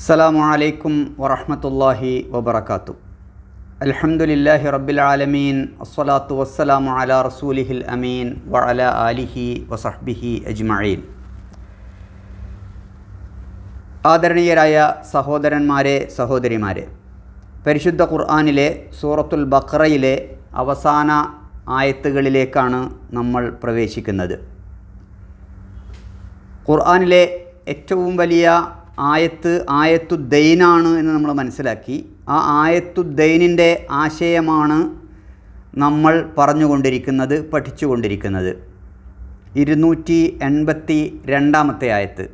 അസ്സലാമു അലൈക്കും വറഹമത്തല്ലാഹി വബർക്കാത്തു അൽഹംദുലില്ലാഹി റബ്ബിൽ ആലമീൻ അസ്സലാത്തു വസ്സലാമു അല റസൂലിഹിൽ അമീൻ വ അല ആലിഹി വസഹ്ബിഹി അജ്മഈൻ ആദരണീയരായ സഹോദരന്മാരെ സഹോദരിമാരെ പരിശുദ്ധ ഖുർആാനിലെ സൂറത്തുൽ ബക്രയിലെ അവസാന ആയത്തുകളിലേക്കാണ് നമ്മൾ പ്രവേശിക്കുന്നത് ഖുർആാനിലെ ഏറ്റവും വലിയ ആയത്ത് ആയത്തു ദൈനാണ് എന്ന് നമ്മൾ മനസ്സിലാക്കി ആ ആയത്തു ദൈനിൻ്റെ ആശയമാണ് നമ്മൾ പറഞ്ഞുകൊണ്ടിരിക്കുന്നത് പഠിച്ചുകൊണ്ടിരിക്കുന്നത് ഇരുന്നൂറ്റി എൺപത്തി രണ്ടാമത്തെ ആയത്ത്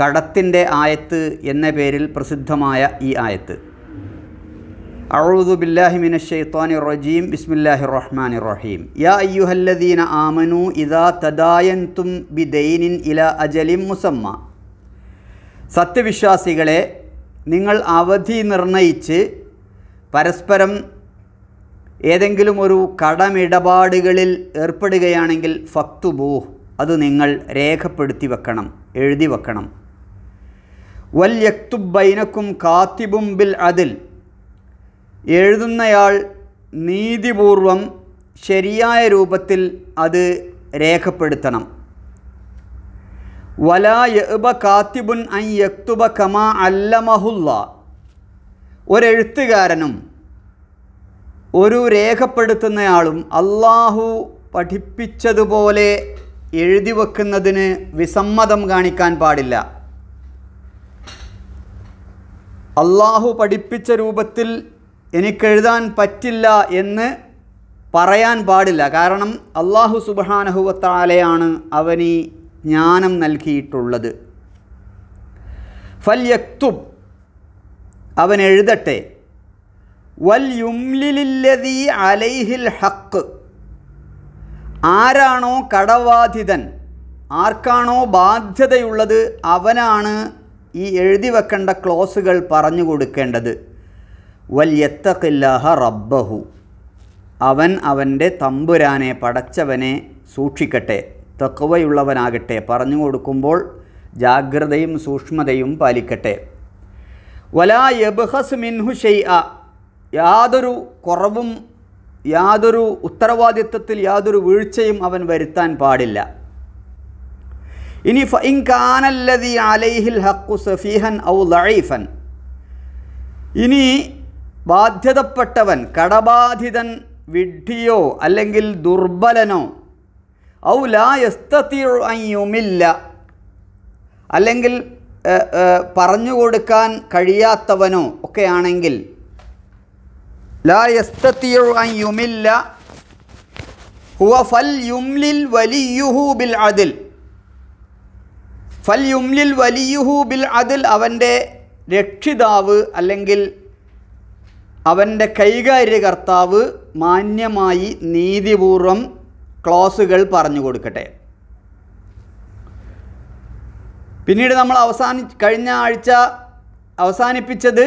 കടത്തിൻ്റെ ആയത്ത് എന്ന പേരിൽ പ്രസിദ്ധമായ ഈ ആയത്ത് അഴുദു ബില്ലാഹി മിന റജീം ബിസ്മില്ലാഹി റഹ്മാൻ റഹീം യാ അയ്യുഹല്ലദീന ഇദാ ബിദൈനിൻ ഇല അജലിം മുസമ്മ സത്യവിശ്വാസികളെ നിങ്ങൾ അവധി നിർണയിച്ച് പരസ്പരം ഏതെങ്കിലും ഒരു കടമിടപാടുകളിൽ ഏർപ്പെടുകയാണെങ്കിൽ ഫക്തുബൂ അത് നിങ്ങൾ രേഖപ്പെടുത്തി വെക്കണം എഴുതി വെക്കണം വൽ യക്തുബൈനക്കും കാത്തിബും ബിൽ അതിൽ എഴുതുന്നയാൾ നീതിപൂർവം ശരിയായ രൂപത്തിൽ അത് രേഖപ്പെടുത്തണം വലായബ ഐ യക്തുബ കമാ അല്ലമഹുല്ല ഒരെഴുത്തുകാരനും ഒരു രേഖപ്പെടുത്തുന്നയാളും അള്ളാഹു പഠിപ്പിച്ചതുപോലെ എഴുതി വെക്കുന്നതിന് വിസമ്മതം കാണിക്കാൻ പാടില്ല അള്ളാഹു പഠിപ്പിച്ച രൂപത്തിൽ എനിക്കെഴുതാൻ പറ്റില്ല എന്ന് പറയാൻ പാടില്ല കാരണം അള്ളാഹു സുബാനഹുവത്താലെയാണ് അവനീ ജ്ഞാനം നൽകിയിട്ടുള്ളത് ഫൽ അവൻ എഴുതട്ടെ വൽ യുംലിലില്ലതി അലൈഹിൽ ഹക്ക് ആരാണോ കടവാധിതൻ ആർക്കാണോ ബാധ്യതയുള്ളത് അവനാണ് ഈ എഴുതി വെക്കേണ്ട ക്ലോസുകൾ പറഞ്ഞു കൊടുക്കേണ്ടത് വല്യത്തഖില്ലാഹ റബ്ബഹു അവൻ അവൻ്റെ തമ്പുരാനെ പടച്ചവനെ സൂക്ഷിക്കട്ടെ തക്കവയുള്ളവനാകട്ടെ പറഞ്ഞു കൊടുക്കുമ്പോൾ ജാഗ്രതയും സൂക്ഷ്മതയും പാലിക്കട്ടെ വലാ യബ്ഹസ് മിൻഹു ഷെയ്അ യാതൊരു കുറവും യാതൊരു ഉത്തരവാദിത്വത്തിൽ യാതൊരു വീഴ്ചയും അവൻ വരുത്താൻ പാടില്ല ഇനി ഫൈൻ അലൈഹിൽ ഹക്കു സഫീഹൻ ഔ ലഈഫൻ ഇനി ബാധ്യതപ്പെട്ടവൻ കടബാധിതൻ വിഡ്ഢിയോ അല്ലെങ്കിൽ ദുർബലനോ ഔ ലാ അല്ലെങ്കിൽ പറഞ്ഞു കൊടുക്കാൻ കഴിയാത്തവനോ ഒക്കെ ആണെങ്കിൽ ലാ യുമില്ല ഹുവ ഫൽ യുംലിൽ വലിയുഹു ബിൽ അതിൽ ഫൽ യുംലിൽ വലിയുഹു ബിൽ അതിൽ അവൻ്റെ രക്ഷിതാവ് അല്ലെങ്കിൽ അവൻ്റെ കൈകാര്യകർത്താവ് മാന്യമായി നീതിപൂർവം ക്ലോസുകൾ പറഞ്ഞു കൊടുക്കട്ടെ പിന്നീട് നമ്മൾ അവസാനി കഴിഞ്ഞ ആഴ്ച അവസാനിപ്പിച്ചത്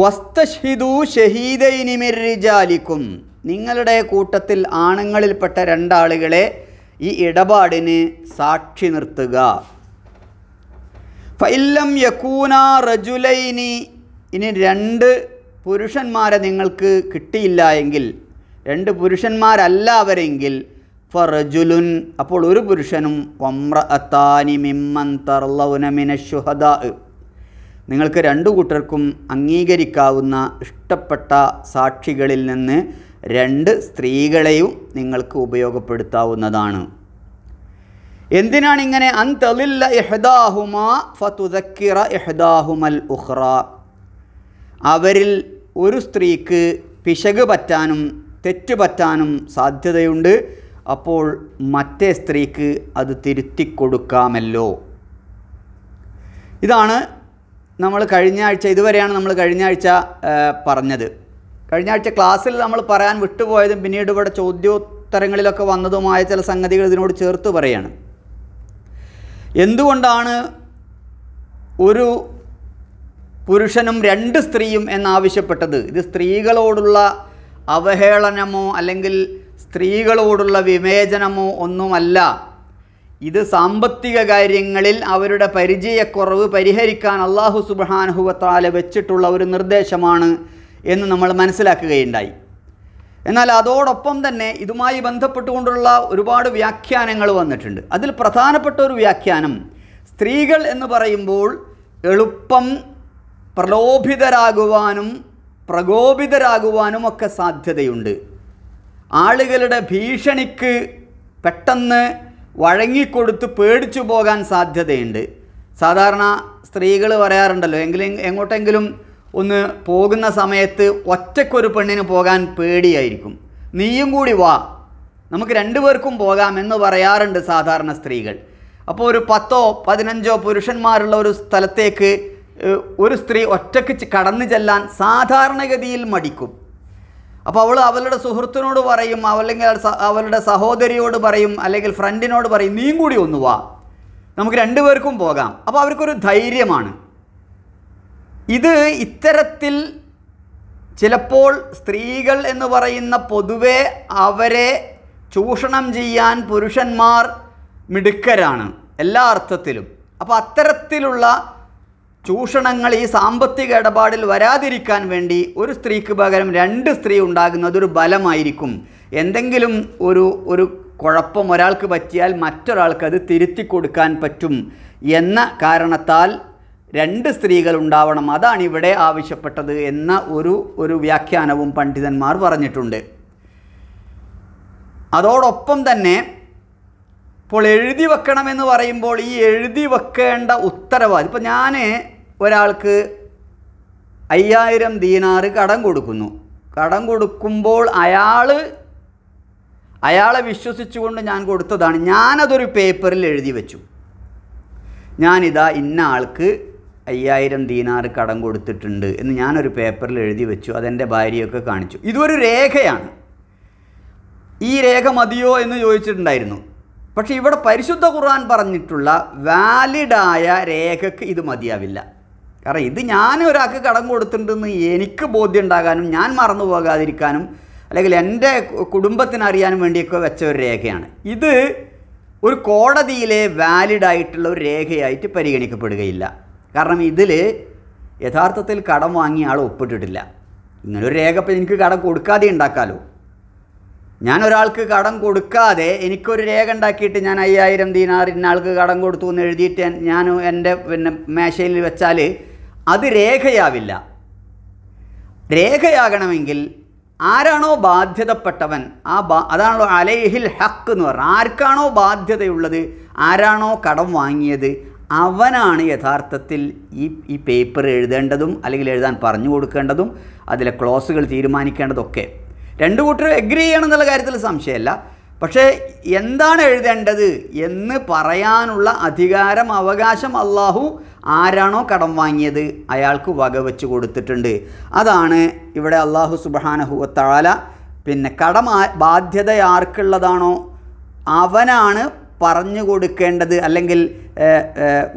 വസ്തഷിദു ഷഹീദൈനിമിർജാലിക്കും നിങ്ങളുടെ കൂട്ടത്തിൽ ആണുങ്ങളിൽപ്പെട്ട രണ്ടാളുകളെ ഈ ഇടപാടിന് സാക്ഷി നിർത്തുക ഫൈല്ലം യക്കൂന റജുലൈനി ഇനി രണ്ട് പുരുഷന്മാരെ നിങ്ങൾക്ക് കിട്ടിയില്ല എങ്കിൽ രണ്ട് പുരുഷന്മാരല്ല അവരെങ്കിൽ ഫറജുലുൻ അപ്പോൾ ഒരു പുരുഷനും വമ്രഅത്താനി മിമ്മൻ തർലൗനമിന ശുഹദാ നിങ്ങൾക്ക് രണ്ടു കൂട്ടർക്കും അംഗീകരിക്കാവുന്ന ഇഷ്ടപ്പെട്ട സാക്ഷികളിൽ നിന്ന് രണ്ട് സ്ത്രീകളെയും നിങ്ങൾക്ക് ഉപയോഗപ്പെടുത്താവുന്നതാണ് എന്തിനാണ് ഇങ്ങനെ അന്തലില്ല എഹദാഹുമ ഫതുദക്കിറ എഹ്ദാഹുമൽ ഉഹ്റ അവരിൽ ഒരു സ്ത്രീക്ക് പിശക് പറ്റാനും തെറ്റുപറ്റാനും സാധ്യതയുണ്ട് അപ്പോൾ മറ്റേ സ്ത്രീക്ക് അത് തിരുത്തി കൊടുക്കാമല്ലോ ഇതാണ് നമ്മൾ കഴിഞ്ഞ ആഴ്ച ഇതുവരെയാണ് നമ്മൾ കഴിഞ്ഞ ആഴ്ച പറഞ്ഞത് കഴിഞ്ഞ ആഴ്ച ക്ലാസ്സിൽ നമ്മൾ പറയാൻ വിട്ടുപോയതും പിന്നീട് ഇവിടെ ചോദ്യോത്തരങ്ങളിലൊക്കെ വന്നതുമായ ചില സംഗതികൾ ഇതിനോട് ചേർത്ത് പറയാണ് എന്തുകൊണ്ടാണ് ഒരു പുരുഷനും രണ്ട് സ്ത്രീയും എന്നാവശ്യപ്പെട്ടത് ഇത് സ്ത്രീകളോടുള്ള അവഹേളനമോ അല്ലെങ്കിൽ സ്ത്രീകളോടുള്ള വിവേചനമോ ഒന്നുമല്ല ഇത് സാമ്പത്തിക കാര്യങ്ങളിൽ അവരുടെ പരിചയക്കുറവ് പരിഹരിക്കാൻ അള്ളാഹു സുബാനുഹുവത്താല വെച്ചിട്ടുള്ള ഒരു നിർദ്ദേശമാണ് എന്ന് നമ്മൾ മനസ്സിലാക്കുകയുണ്ടായി എന്നാൽ അതോടൊപ്പം തന്നെ ഇതുമായി ബന്ധപ്പെട്ടുകൊണ്ടുള്ള ഒരുപാട് വ്യാഖ്യാനങ്ങൾ വന്നിട്ടുണ്ട് അതിൽ പ്രധാനപ്പെട്ട ഒരു വ്യാഖ്യാനം സ്ത്രീകൾ എന്ന് പറയുമ്പോൾ എളുപ്പം പ്രലോഭിതരാകുവാനും പ്രകോപിതരാകുവാനും ഒക്കെ സാധ്യതയുണ്ട് ആളുകളുടെ ഭീഷണിക്ക് പെട്ടെന്ന് വഴങ്ങിക്കൊടുത്ത് പേടിച്ചു പോകാൻ സാധ്യതയുണ്ട് സാധാരണ സ്ത്രീകൾ പറയാറുണ്ടല്ലോ എങ്കിലും എങ്ങോട്ടെങ്കിലും ഒന്ന് പോകുന്ന സമയത്ത് ഒറ്റക്കൊരു പെണ്ണിന് പോകാൻ പേടിയായിരിക്കും നീയും കൂടി വാ നമുക്ക് രണ്ടുപേർക്കും പോകാം എന്ന് പറയാറുണ്ട് സാധാരണ സ്ത്രീകൾ അപ്പോൾ ഒരു പത്തോ പതിനഞ്ചോ പുരുഷന്മാരുള്ള ഒരു സ്ഥലത്തേക്ക് ഒരു സ്ത്രീ ഒറ്റയ്ക്ക് കടന്നു ചെല്ലാൻ സാധാരണഗതിയിൽ മടിക്കും അപ്പോൾ അവൾ അവളുടെ സുഹൃത്തിനോട് പറയും അല്ലെങ്കിൽ അവളുടെ സഹോദരിയോട് പറയും അല്ലെങ്കിൽ ഫ്രണ്ടിനോട് പറയും നീയും കൂടി ഒന്ന് വാ നമുക്ക് രണ്ടുപേർക്കും പോകാം അപ്പോൾ അവർക്കൊരു ധൈര്യമാണ് ഇത് ഇത്തരത്തിൽ ചിലപ്പോൾ സ്ത്രീകൾ എന്ന് പറയുന്ന പൊതുവെ അവരെ ചൂഷണം ചെയ്യാൻ പുരുഷന്മാർ മിടുക്കരാണ് എല്ലാ അർത്ഥത്തിലും അപ്പോൾ അത്തരത്തിലുള്ള ചൂഷണങ്ങൾ ഈ സാമ്പത്തിക ഇടപാടിൽ വരാതിരിക്കാൻ വേണ്ടി ഒരു സ്ത്രീക്ക് പകരം രണ്ട് സ്ത്രീ ഉണ്ടാകുന്നത് ഒരു ബലമായിരിക്കും എന്തെങ്കിലും ഒരു ഒരു കുഴപ്പം ഒരാൾക്ക് പറ്റിയാൽ മറ്റൊരാൾക്ക് അത് തിരുത്തി കൊടുക്കാൻ പറ്റും എന്ന കാരണത്താൽ രണ്ട് സ്ത്രീകൾ ഉണ്ടാവണം അതാണ് ഇവിടെ ആവശ്യപ്പെട്ടത് എന്ന ഒരു ഒരു വ്യാഖ്യാനവും പണ്ഡിതന്മാർ പറഞ്ഞിട്ടുണ്ട് അതോടൊപ്പം തന്നെ അപ്പോൾ എഴുതി വെക്കണമെന്ന് പറയുമ്പോൾ ഈ എഴുതി വെക്കേണ്ട ഉത്തരവാദി ഇപ്പോൾ ഞാൻ ഒരാൾക്ക് അയ്യായിരം ദീനാറ് കടം കൊടുക്കുന്നു കടം കൊടുക്കുമ്പോൾ അയാൾ അയാളെ വിശ്വസിച്ചുകൊണ്ട് ഞാൻ കൊടുത്തതാണ് ഞാനതൊരു പേപ്പറിൽ എഴുതി വെച്ചു ഞാനിതാ ഇന്ന ആൾക്ക് അയ്യായിരം ദീനാറ് കടം കൊടുത്തിട്ടുണ്ട് എന്ന് ഞാനൊരു പേപ്പറിൽ എഴുതി വെച്ചു അതെൻ്റെ ഭാര്യയൊക്കെ കാണിച്ചു ഇതൊരു രേഖയാണ് ഈ രേഖ മതിയോ എന്ന് ചോദിച്ചിട്ടുണ്ടായിരുന്നു പക്ഷേ ഇവിടെ പരിശുദ്ധ ഖുർആൻ പറഞ്ഞിട്ടുള്ള വാലിഡായ രേഖക്ക് ഇത് മതിയാവില്ല കാരണം ഇത് ഞാൻ ഒരാൾക്ക് കടം കൊടുത്തിട്ടുണ്ടെന്ന് എനിക്ക് ബോധ്യം ഉണ്ടാകാനും ഞാൻ മറന്നു പോകാതിരിക്കാനും അല്ലെങ്കിൽ എൻ്റെ കുടുംബത്തിന് അറിയാനും വേണ്ടിയൊക്കെ വെച്ച ഒരു രേഖയാണ് ഇത് ഒരു കോടതിയിലെ വാലിഡായിട്ടുള്ള ഒരു രേഖയായിട്ട് പരിഗണിക്കപ്പെടുകയില്ല കാരണം ഇതിൽ യഥാർത്ഥത്തിൽ കടം വാങ്ങിയ ആൾ ഒപ്പിട്ടിട്ടില്ല ഇങ്ങനൊരു രേഖ ഇപ്പം എനിക്ക് കടം കൊടുക്കാതെ ഉണ്ടാക്കാമല്ലോ ഞാൻ ഒരാൾക്ക് കടം കൊടുക്കാതെ എനിക്കൊരു രേഖ ഉണ്ടാക്കിയിട്ട് ഞാൻ അയ്യായിരം ദീനാർ ഇന്നാൾക്ക് കടം കൊടുത്തു എന്ന് എഴുതിയിട്ട് ഞാൻ എൻ്റെ പിന്നെ മേശയിൽ വെച്ചാൽ അത് രേഖയാവില്ല രേഖയാകണമെങ്കിൽ ആരാണോ ബാധ്യതപ്പെട്ടവൻ ആ ബാ അതാണല്ലോ അലൈഹിൽ ഹക്ക് എന്ന് പറഞ്ഞാൽ ആർക്കാണോ ബാധ്യതയുള്ളത് ആരാണോ കടം വാങ്ങിയത് അവനാണ് യഥാർത്ഥത്തിൽ ഈ ഈ പേപ്പർ എഴുതേണ്ടതും അല്ലെങ്കിൽ എഴുതാൻ പറഞ്ഞു കൊടുക്കേണ്ടതും അതിലെ ക്ലോസുകൾ തീരുമാനിക്കേണ്ടതൊക്കെ രണ്ട് കൂട്ടരും എഗ്രി ചെയ്യണം എന്നുള്ള കാര്യത്തിൽ സംശയമല്ല പക്ഷേ എന്താണ് എഴുതേണ്ടത് എന്ന് പറയാനുള്ള അധികാരം അവകാശം അള്ളാഹു ആരാണോ കടം വാങ്ങിയത് അയാൾക്ക് വകവെച്ച് കൊടുത്തിട്ടുണ്ട് അതാണ് ഇവിടെ അള്ളാഹു സുബാനഹുവത്താല പിന്നെ കടം ബാധ്യത ആർക്കുള്ളതാണോ അവനാണ് പറഞ്ഞു കൊടുക്കേണ്ടത് അല്ലെങ്കിൽ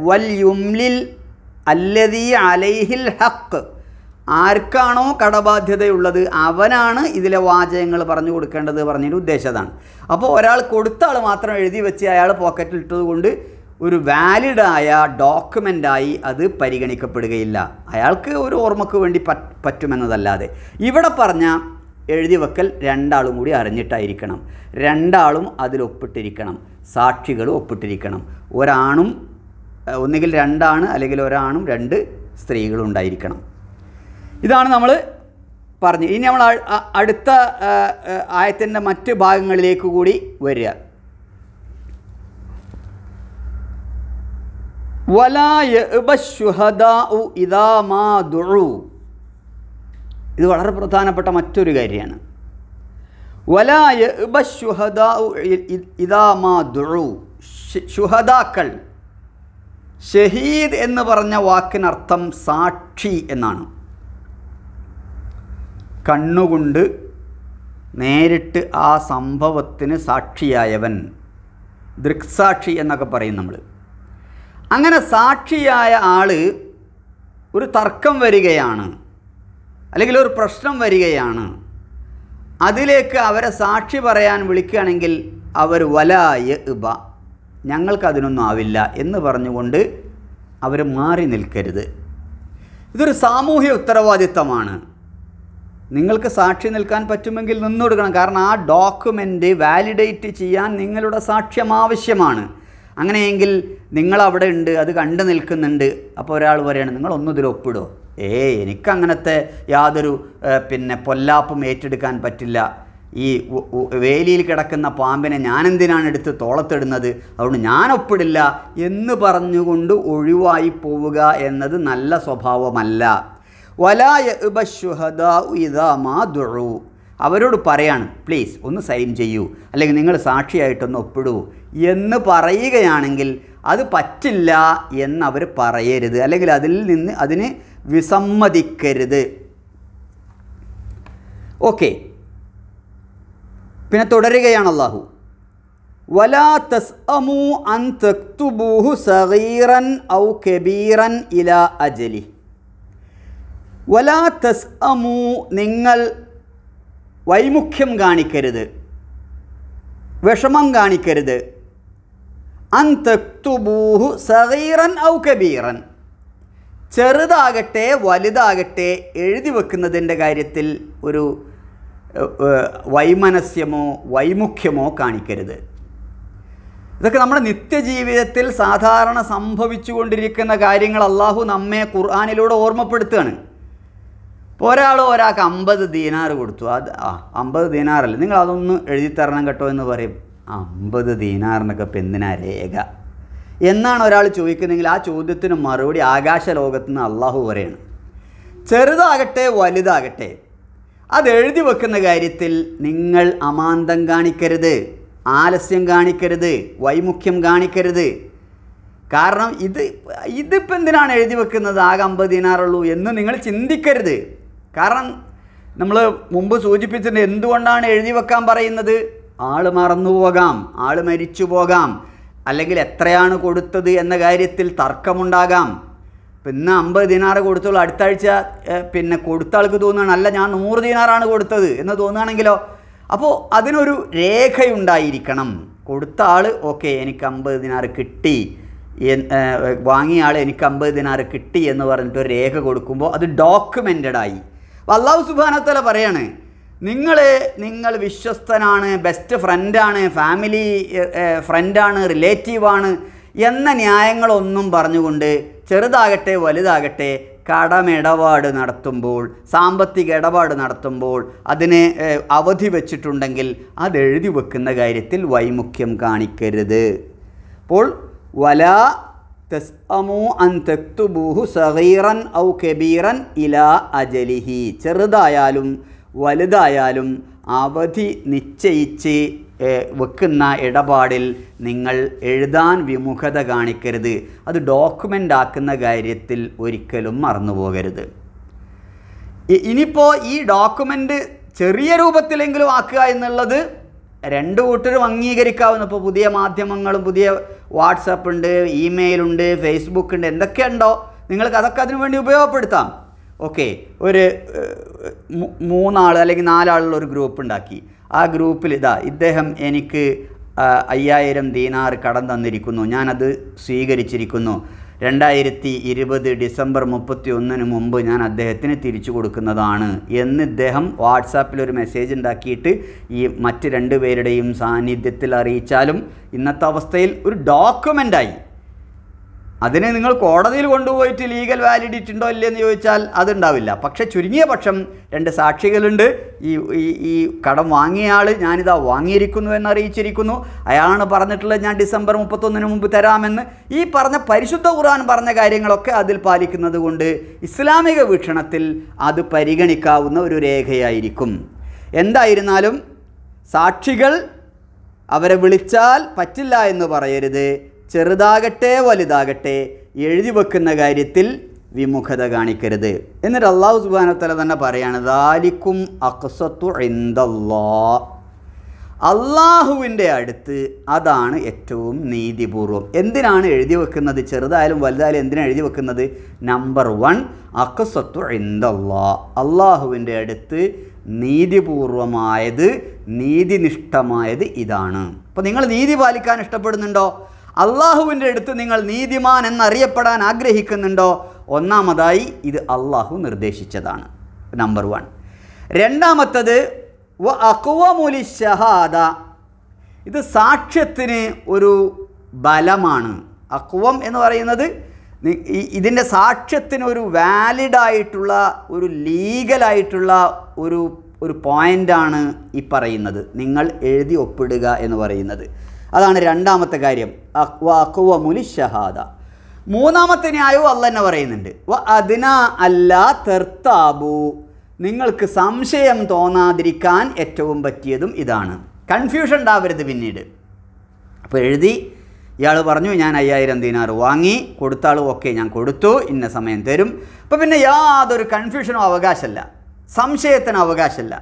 വൽ യുംലിൽ അല്ലതീ അലൈഹിൽ ഹക്ക് ആർക്കാണോ കടബാധ്യതയുള്ളത് അവനാണ് ഇതിലെ വാചകങ്ങൾ പറഞ്ഞു കൊടുക്കേണ്ടത് പറഞ്ഞൊരു ഉദ്ദേശം അപ്പോൾ ഒരാൾ കൊടുത്ത ആൾ മാത്രം എഴുതി വെച്ച് അയാൾ പോക്കറ്റിൽ ഇട്ടതുകൊണ്ട് ഒരു വാലിഡായ ഡോക്യുമെൻ്റായി അത് പരിഗണിക്കപ്പെടുകയില്ല അയാൾക്ക് ഒരു ഓർമ്മക്ക് വേണ്ടി പറ്റുമെന്നതല്ലാതെ ഇവിടെ പറഞ്ഞ എഴുതി വെക്കൽ രണ്ടാളും കൂടി അറിഞ്ഞിട്ടായിരിക്കണം രണ്ടാളും അതിൽ ഒപ്പിട്ടിരിക്കണം സാക്ഷികളും ഒപ്പിട്ടിരിക്കണം ഒരാണും ഒന്നുകിൽ രണ്ടാണ് അല്ലെങ്കിൽ ഒരാണും രണ്ട് സ്ത്രീകളും ഉണ്ടായിരിക്കണം ഇതാണ് നമ്മൾ പറഞ്ഞു ഇനി നമ്മൾ അടുത്ത ആയത്തിൻ്റെ മറ്റ് ഭാഗങ്ങളിലേക്ക് കൂടി വരിക ഇത് വളരെ പ്രധാനപ്പെട്ട മറ്റൊരു കാര്യമാണ് വലായ ശുഹദാക്കൾ ഷഹീദ് എന്ന് പറഞ്ഞ വാക്കിനർത്ഥം സാക്ഷി എന്നാണ് കണ്ണുകൊണ്ട് നേരിട്ട് ആ സംഭവത്തിന് സാക്ഷിയായവൻ ദൃക്സാക്ഷി എന്നൊക്കെ പറയും നമ്മൾ അങ്ങനെ സാക്ഷിയായ ആൾ ഒരു തർക്കം വരികയാണ് അല്ലെങ്കിൽ ഒരു പ്രശ്നം വരികയാണ് അതിലേക്ക് അവരെ സാക്ഷി പറയാൻ വിളിക്കുകയാണെങ്കിൽ അവർ വലായ ഇബ ഞങ്ങൾക്കതിനൊന്നും ആവില്ല എന്ന് പറഞ്ഞുകൊണ്ട് അവർ മാറി നിൽക്കരുത് ഇതൊരു സാമൂഹ്യ ഉത്തരവാദിത്തമാണ് നിങ്ങൾക്ക് സാക്ഷി നിൽക്കാൻ പറ്റുമെങ്കിൽ നിന്നുകൊടുക്കണം കാരണം ആ ഡോക്യുമെൻ്റ് വാലിഡേറ്റ് ചെയ്യാൻ നിങ്ങളുടെ സാക്ഷ്യം ആവശ്യമാണ് അങ്ങനെയെങ്കിൽ നിങ്ങളവിടെ ഉണ്ട് അത് കണ്ടു നിൽക്കുന്നുണ്ട് അപ്പോൾ ഒരാൾ പറയാണ് നിങ്ങളൊന്നും ഇതിൽ ഒപ്പിടോ ഏ എനിക്കങ്ങനത്തെ യാതൊരു പിന്നെ പൊല്ലാപ്പും ഏറ്റെടുക്കാൻ പറ്റില്ല ഈ വേലിയിൽ കിടക്കുന്ന പാമ്പിനെ ഞാനെന്തിനാണ് എടുത്ത് തോളത്തിടുന്നത് അതുകൊണ്ട് ഞാൻ ഒപ്പിടില്ല എന്ന് പറഞ്ഞുകൊണ്ട് ഒഴിവായി പോവുക എന്നത് നല്ല സ്വഭാവമല്ല വലായ മാതുഴു അവരോട് പറയാണ് പ്ലീസ് ഒന്ന് സൈൻ ചെയ്യൂ അല്ലെങ്കിൽ നിങ്ങൾ സാക്ഷിയായിട്ടൊന്ന് ഒപ്പിടൂ എന്ന് പറയുകയാണെങ്കിൽ അത് പറ്റില്ല എന്ന് അവർ പറയരുത് അല്ലെങ്കിൽ അതിൽ നിന്ന് അതിന് വിസമ്മതിക്കരുത് ഓക്കെ പിന്നെ തുടരുകയാണ് അള്ളാഹു വലാ തസ് അമു അൻ തക്തുബൂഹു സഗീറൻ ഔ കബീറൻ ഇല അജലി വലാ തസ് അമു നിങ്ങൾ വൈമുഖ്യം കാണിക്കരുത് വിഷമം കാണിക്കരുത് അൻ തെക്തുബൂഹു സഹീറൻ ഔ കബീറൻ ചെറുതാകട്ടെ വലുതാകട്ടെ എഴുതി വെക്കുന്നതിൻ്റെ കാര്യത്തിൽ ഒരു വൈമനസ്യമോ വൈമുഖ്യമോ കാണിക്കരുത് ഇതൊക്കെ നമ്മുടെ നിത്യജീവിതത്തിൽ സാധാരണ സംഭവിച്ചുകൊണ്ടിരിക്കുന്ന കാര്യങ്ങൾ അള്ളാഹു നമ്മെ ഖുർആാനിലൂടെ ഓർമ്മപ്പെടുത്തുകയാണ് ഒരാൾ ഒരാൾക്ക് അമ്പത് ദീനാർ കൊടുത്തു അത് ആ അമ്പത് ദീനാറല്ലേ നിങ്ങൾ അതൊന്ന് എഴുതി തരണം കേട്ടോ എന്ന് പറയും അമ്പത് ദീനാറിനൊക്കെ ഇപ്പം എന്തിനാ രേഖ എന്നാണ് ഒരാൾ ചോദിക്കുന്നതെങ്കിൽ ആ ചോദ്യത്തിന് മറുപടി ആകാശ ലോകത്ത് നിന്ന് അള്ളാഹു പറയാണ് ചെറുതാകട്ടെ വലുതാകട്ടെ അത് എഴുതി വെക്കുന്ന കാര്യത്തിൽ നിങ്ങൾ അമാന്തം കാണിക്കരുത് ആലസ്യം കാണിക്കരുത് വൈമുഖ്യം കാണിക്കരുത് കാരണം ഇത് ഇതിപ്പോൾ എന്തിനാണ് എഴുതി വെക്കുന്നത് ആകെ അമ്പത് ദിനാറുള്ളൂ എന്ന് നിങ്ങൾ ചിന്തിക്കരുത് കാരണം നമ്മൾ മുമ്പ് സൂചിപ്പിച്ചിട്ടുണ്ട് എന്തുകൊണ്ടാണ് എഴുതി വെക്കാൻ പറയുന്നത് ആൾ മറന്നു പോകാം ആൾ മരിച്ചു പോകാം അല്ലെങ്കിൽ എത്രയാണ് കൊടുത്തത് എന്ന കാര്യത്തിൽ തർക്കമുണ്ടാകാം പിന്നെ അമ്പത് ദിനാറ് കൊടുത്തുള്ളൂ അടുത്ത ആഴ്ച പിന്നെ കൊടുത്ത ആൾക്ക് തോന്നുകയാണ് അല്ല ഞാൻ നൂറ് ദിനാറാണ് കൊടുത്തത് എന്ന് തോന്നുകയാണെങ്കിലോ അപ്പോൾ അതിനൊരു രേഖയുണ്ടായിരിക്കണം കൊടുത്ത ആൾ ഓക്കെ എനിക്ക് അമ്പത് ദിനാറ് കിട്ടി വാങ്ങിയ ആൾ എനിക്ക് അമ്പത് ദിനാറ് കിട്ടി എന്ന് പറഞ്ഞിട്ട് ഒരു രേഖ കൊടുക്കുമ്പോൾ അത് ഡോക്യുമെൻ്റഡായി ആയി അള്ളാഹു സുബാനത്തല പറയാണ് നിങ്ങൾ നിങ്ങൾ വിശ്വസ്തനാണ് ബെസ്റ്റ് ഫ്രണ്ടാണ് ഫാമിലി ഫ്രണ്ടാണ് റിലേറ്റീവാണ് എന്ന ന്യായങ്ങളൊന്നും പറഞ്ഞുകൊണ്ട് ചെറുതാകട്ടെ വലുതാകട്ടെ കടമിടപാട് നടത്തുമ്പോൾ സാമ്പത്തിക ഇടപാട് നടത്തുമ്പോൾ അതിന് അവധി വച്ചിട്ടുണ്ടെങ്കിൽ അത് എഴുതി വെക്കുന്ന കാര്യത്തിൽ വൈമുഖ്യം കാണിക്കരുത് അപ്പോൾ വല തസ് അൻ തെക്തുബൂഹു സഹീറൻ ഔ കബീറൻ ഇലാ അജലിഹി ചെറുതായാലും വലുതായാലും അവധി നിശ്ചയിച്ച് വെക്കുന്ന ഇടപാടിൽ നിങ്ങൾ എഴുതാൻ വിമുഖത കാണിക്കരുത് അത് ഡോക്യുമെൻ്റ് ആക്കുന്ന കാര്യത്തിൽ ഒരിക്കലും മറന്നുപോകരുത് ഇനിയിപ്പോൾ ഈ ഡോക്യുമെൻ്റ് ചെറിയ രൂപത്തിലെങ്കിലും ആക്കുക എന്നുള്ളത് രണ്ട് കൂട്ടരും അംഗീകരിക്കാവുന്ന ഇപ്പോൾ പുതിയ മാധ്യമങ്ങളും പുതിയ വാട്സപ്പ് ഉണ്ട് ഇമെയിൽ ഉണ്ട് ഫേസ്ബുക്ക് ഉണ്ട് എന്തൊക്കെ ഉണ്ടോ നിങ്ങൾക്ക് അതൊക്കെ അതിനു വേണ്ടി ഉപയോഗപ്പെടുത്താം ഓക്കെ ഒരു മൂന്നാൾ അല്ലെങ്കിൽ നാലാളുള്ള ഒരു ഗ്രൂപ്പ് ഉണ്ടാക്കി ആ ഗ്രൂപ്പിൽ ഇതാ ഇദ്ദേഹം എനിക്ക് അയ്യായിരം ദീനാറ് കടം തന്നിരിക്കുന്നു ഞാനത് സ്വീകരിച്ചിരിക്കുന്നു രണ്ടായിരത്തി ഇരുപത് ഡിസംബർ മുപ്പത്തി ഒന്നിന് മുമ്പ് ഞാൻ അദ്ദേഹത്തിന് തിരിച്ചു കൊടുക്കുന്നതാണ് എന്ന് ഇദ്ദേഹം വാട്സാപ്പിൽ ഒരു മെസ്സേജ് ഉണ്ടാക്കിയിട്ട് ഈ മറ്റ് രണ്ടുപേരുടെയും സാന്നിധ്യത്തിൽ അറിയിച്ചാലും ഇന്നത്തെ അവസ്ഥയിൽ ഒരു ഡോക്യുമെൻ്റായി അതിനെ നിങ്ങൾ കോടതിയിൽ കൊണ്ടുപോയിട്ട് ലീഗൽ വാലിഡിറ്റി ഉണ്ടോ ഇല്ലയെന്ന് ചോദിച്ചാൽ അതുണ്ടാവില്ല പക്ഷേ ചുരുങ്ങിയ പക്ഷം രണ്ട് സാക്ഷികളുണ്ട് ഈ ഈ കടം വാങ്ങിയ ആൾ ഞാനിതാ വാങ്ങിയിരിക്കുന്നു എന്ന് അറിയിച്ചിരിക്കുന്നു അയാളാണ് പറഞ്ഞിട്ടുള്ളത് ഞാൻ ഡിസംബർ മുപ്പത്തൊന്നിന് മുമ്പ് തരാമെന്ന് ഈ പറഞ്ഞ പരിശുദ്ധ ഖുർആൻ പറഞ്ഞ കാര്യങ്ങളൊക്കെ അതിൽ പാലിക്കുന്നത് കൊണ്ട് ഇസ്ലാമിക വീക്ഷണത്തിൽ അത് പരിഗണിക്കാവുന്ന ഒരു രേഖയായിരിക്കും എന്തായിരുന്നാലും സാക്ഷികൾ അവരെ വിളിച്ചാൽ പറ്റില്ല എന്ന് പറയരുത് ചെറുതാകട്ടെ വലുതാകട്ടെ എഴുതി വെക്കുന്ന കാര്യത്തിൽ വിമുഖത കാണിക്കരുത് എന്നിട്ട് അള്ളാഹു സുബാനത്തല തന്നെ പറയാണ് ദാലിക്കും അക്സത്തു എന്തല്ലോ അള്ളാഹുവിൻ്റെ അടുത്ത് അതാണ് ഏറ്റവും നീതിപൂർവം എന്തിനാണ് എഴുതി വെക്കുന്നത് ചെറുതായാലും വലുതായാലും എന്തിനാണ് എഴുതി വെക്കുന്നത് നമ്പർ വൺ അക്സത്തു എന്തല്ലോ അള്ളാഹുവിൻ്റെ അടുത്ത് നീതിപൂർവമായത് നീതിനിഷ്ഠമായത് ഇതാണ് അപ്പോൾ നിങ്ങൾ നീതി പാലിക്കാൻ ഇഷ്ടപ്പെടുന്നുണ്ടോ അള്ളാഹുവിൻ്റെ അടുത്ത് നിങ്ങൾ നീതിമാൻ എന്നറിയപ്പെടാൻ ആഗ്രഹിക്കുന്നുണ്ടോ ഒന്നാമതായി ഇത് അള്ളാഹു നിർദ്ദേശിച്ചതാണ് നമ്പർ വൺ രണ്ടാമത്തത് വ അക്വമുലി ഷഹാദ ഇത് സാക്ഷ്യത്തിന് ഒരു ബലമാണ് അക്വം എന്ന് പറയുന്നത് ഇതിൻ്റെ സാക്ഷ്യത്തിന് ഒരു വാലിഡായിട്ടുള്ള ഒരു ലീഗലായിട്ടുള്ള ഒരു ഒരു പോയിൻ്റാണ് ഈ പറയുന്നത് നിങ്ങൾ എഴുതി ഒപ്പിടുക എന്ന് പറയുന്നത് അതാണ് രണ്ടാമത്തെ കാര്യം വാക്കുവ മുലി ഷഹാദ മൂന്നാമത്തെ ന്യായവും അല്ല തന്നെ പറയുന്നുണ്ട് വ അതിന അല്ല തെർത്താബു നിങ്ങൾക്ക് സംശയം തോന്നാതിരിക്കാൻ ഏറ്റവും പറ്റിയതും ഇതാണ് കൺഫ്യൂഷൻ ഉണ്ടാവരുത് പിന്നീട് അപ്പോൾ എഴുതി ഇയാൾ പറഞ്ഞു ഞാൻ അയ്യായിരം ദിനാർ വാങ്ങി കൊടുത്താൾ ഓക്കെ ഞാൻ കൊടുത്തു ഇന്ന സമയം തരും അപ്പോൾ പിന്നെ യാതൊരു കൺഫ്യൂഷനും അവകാശമല്ല സംശയത്തിന് അവകാശമല്ല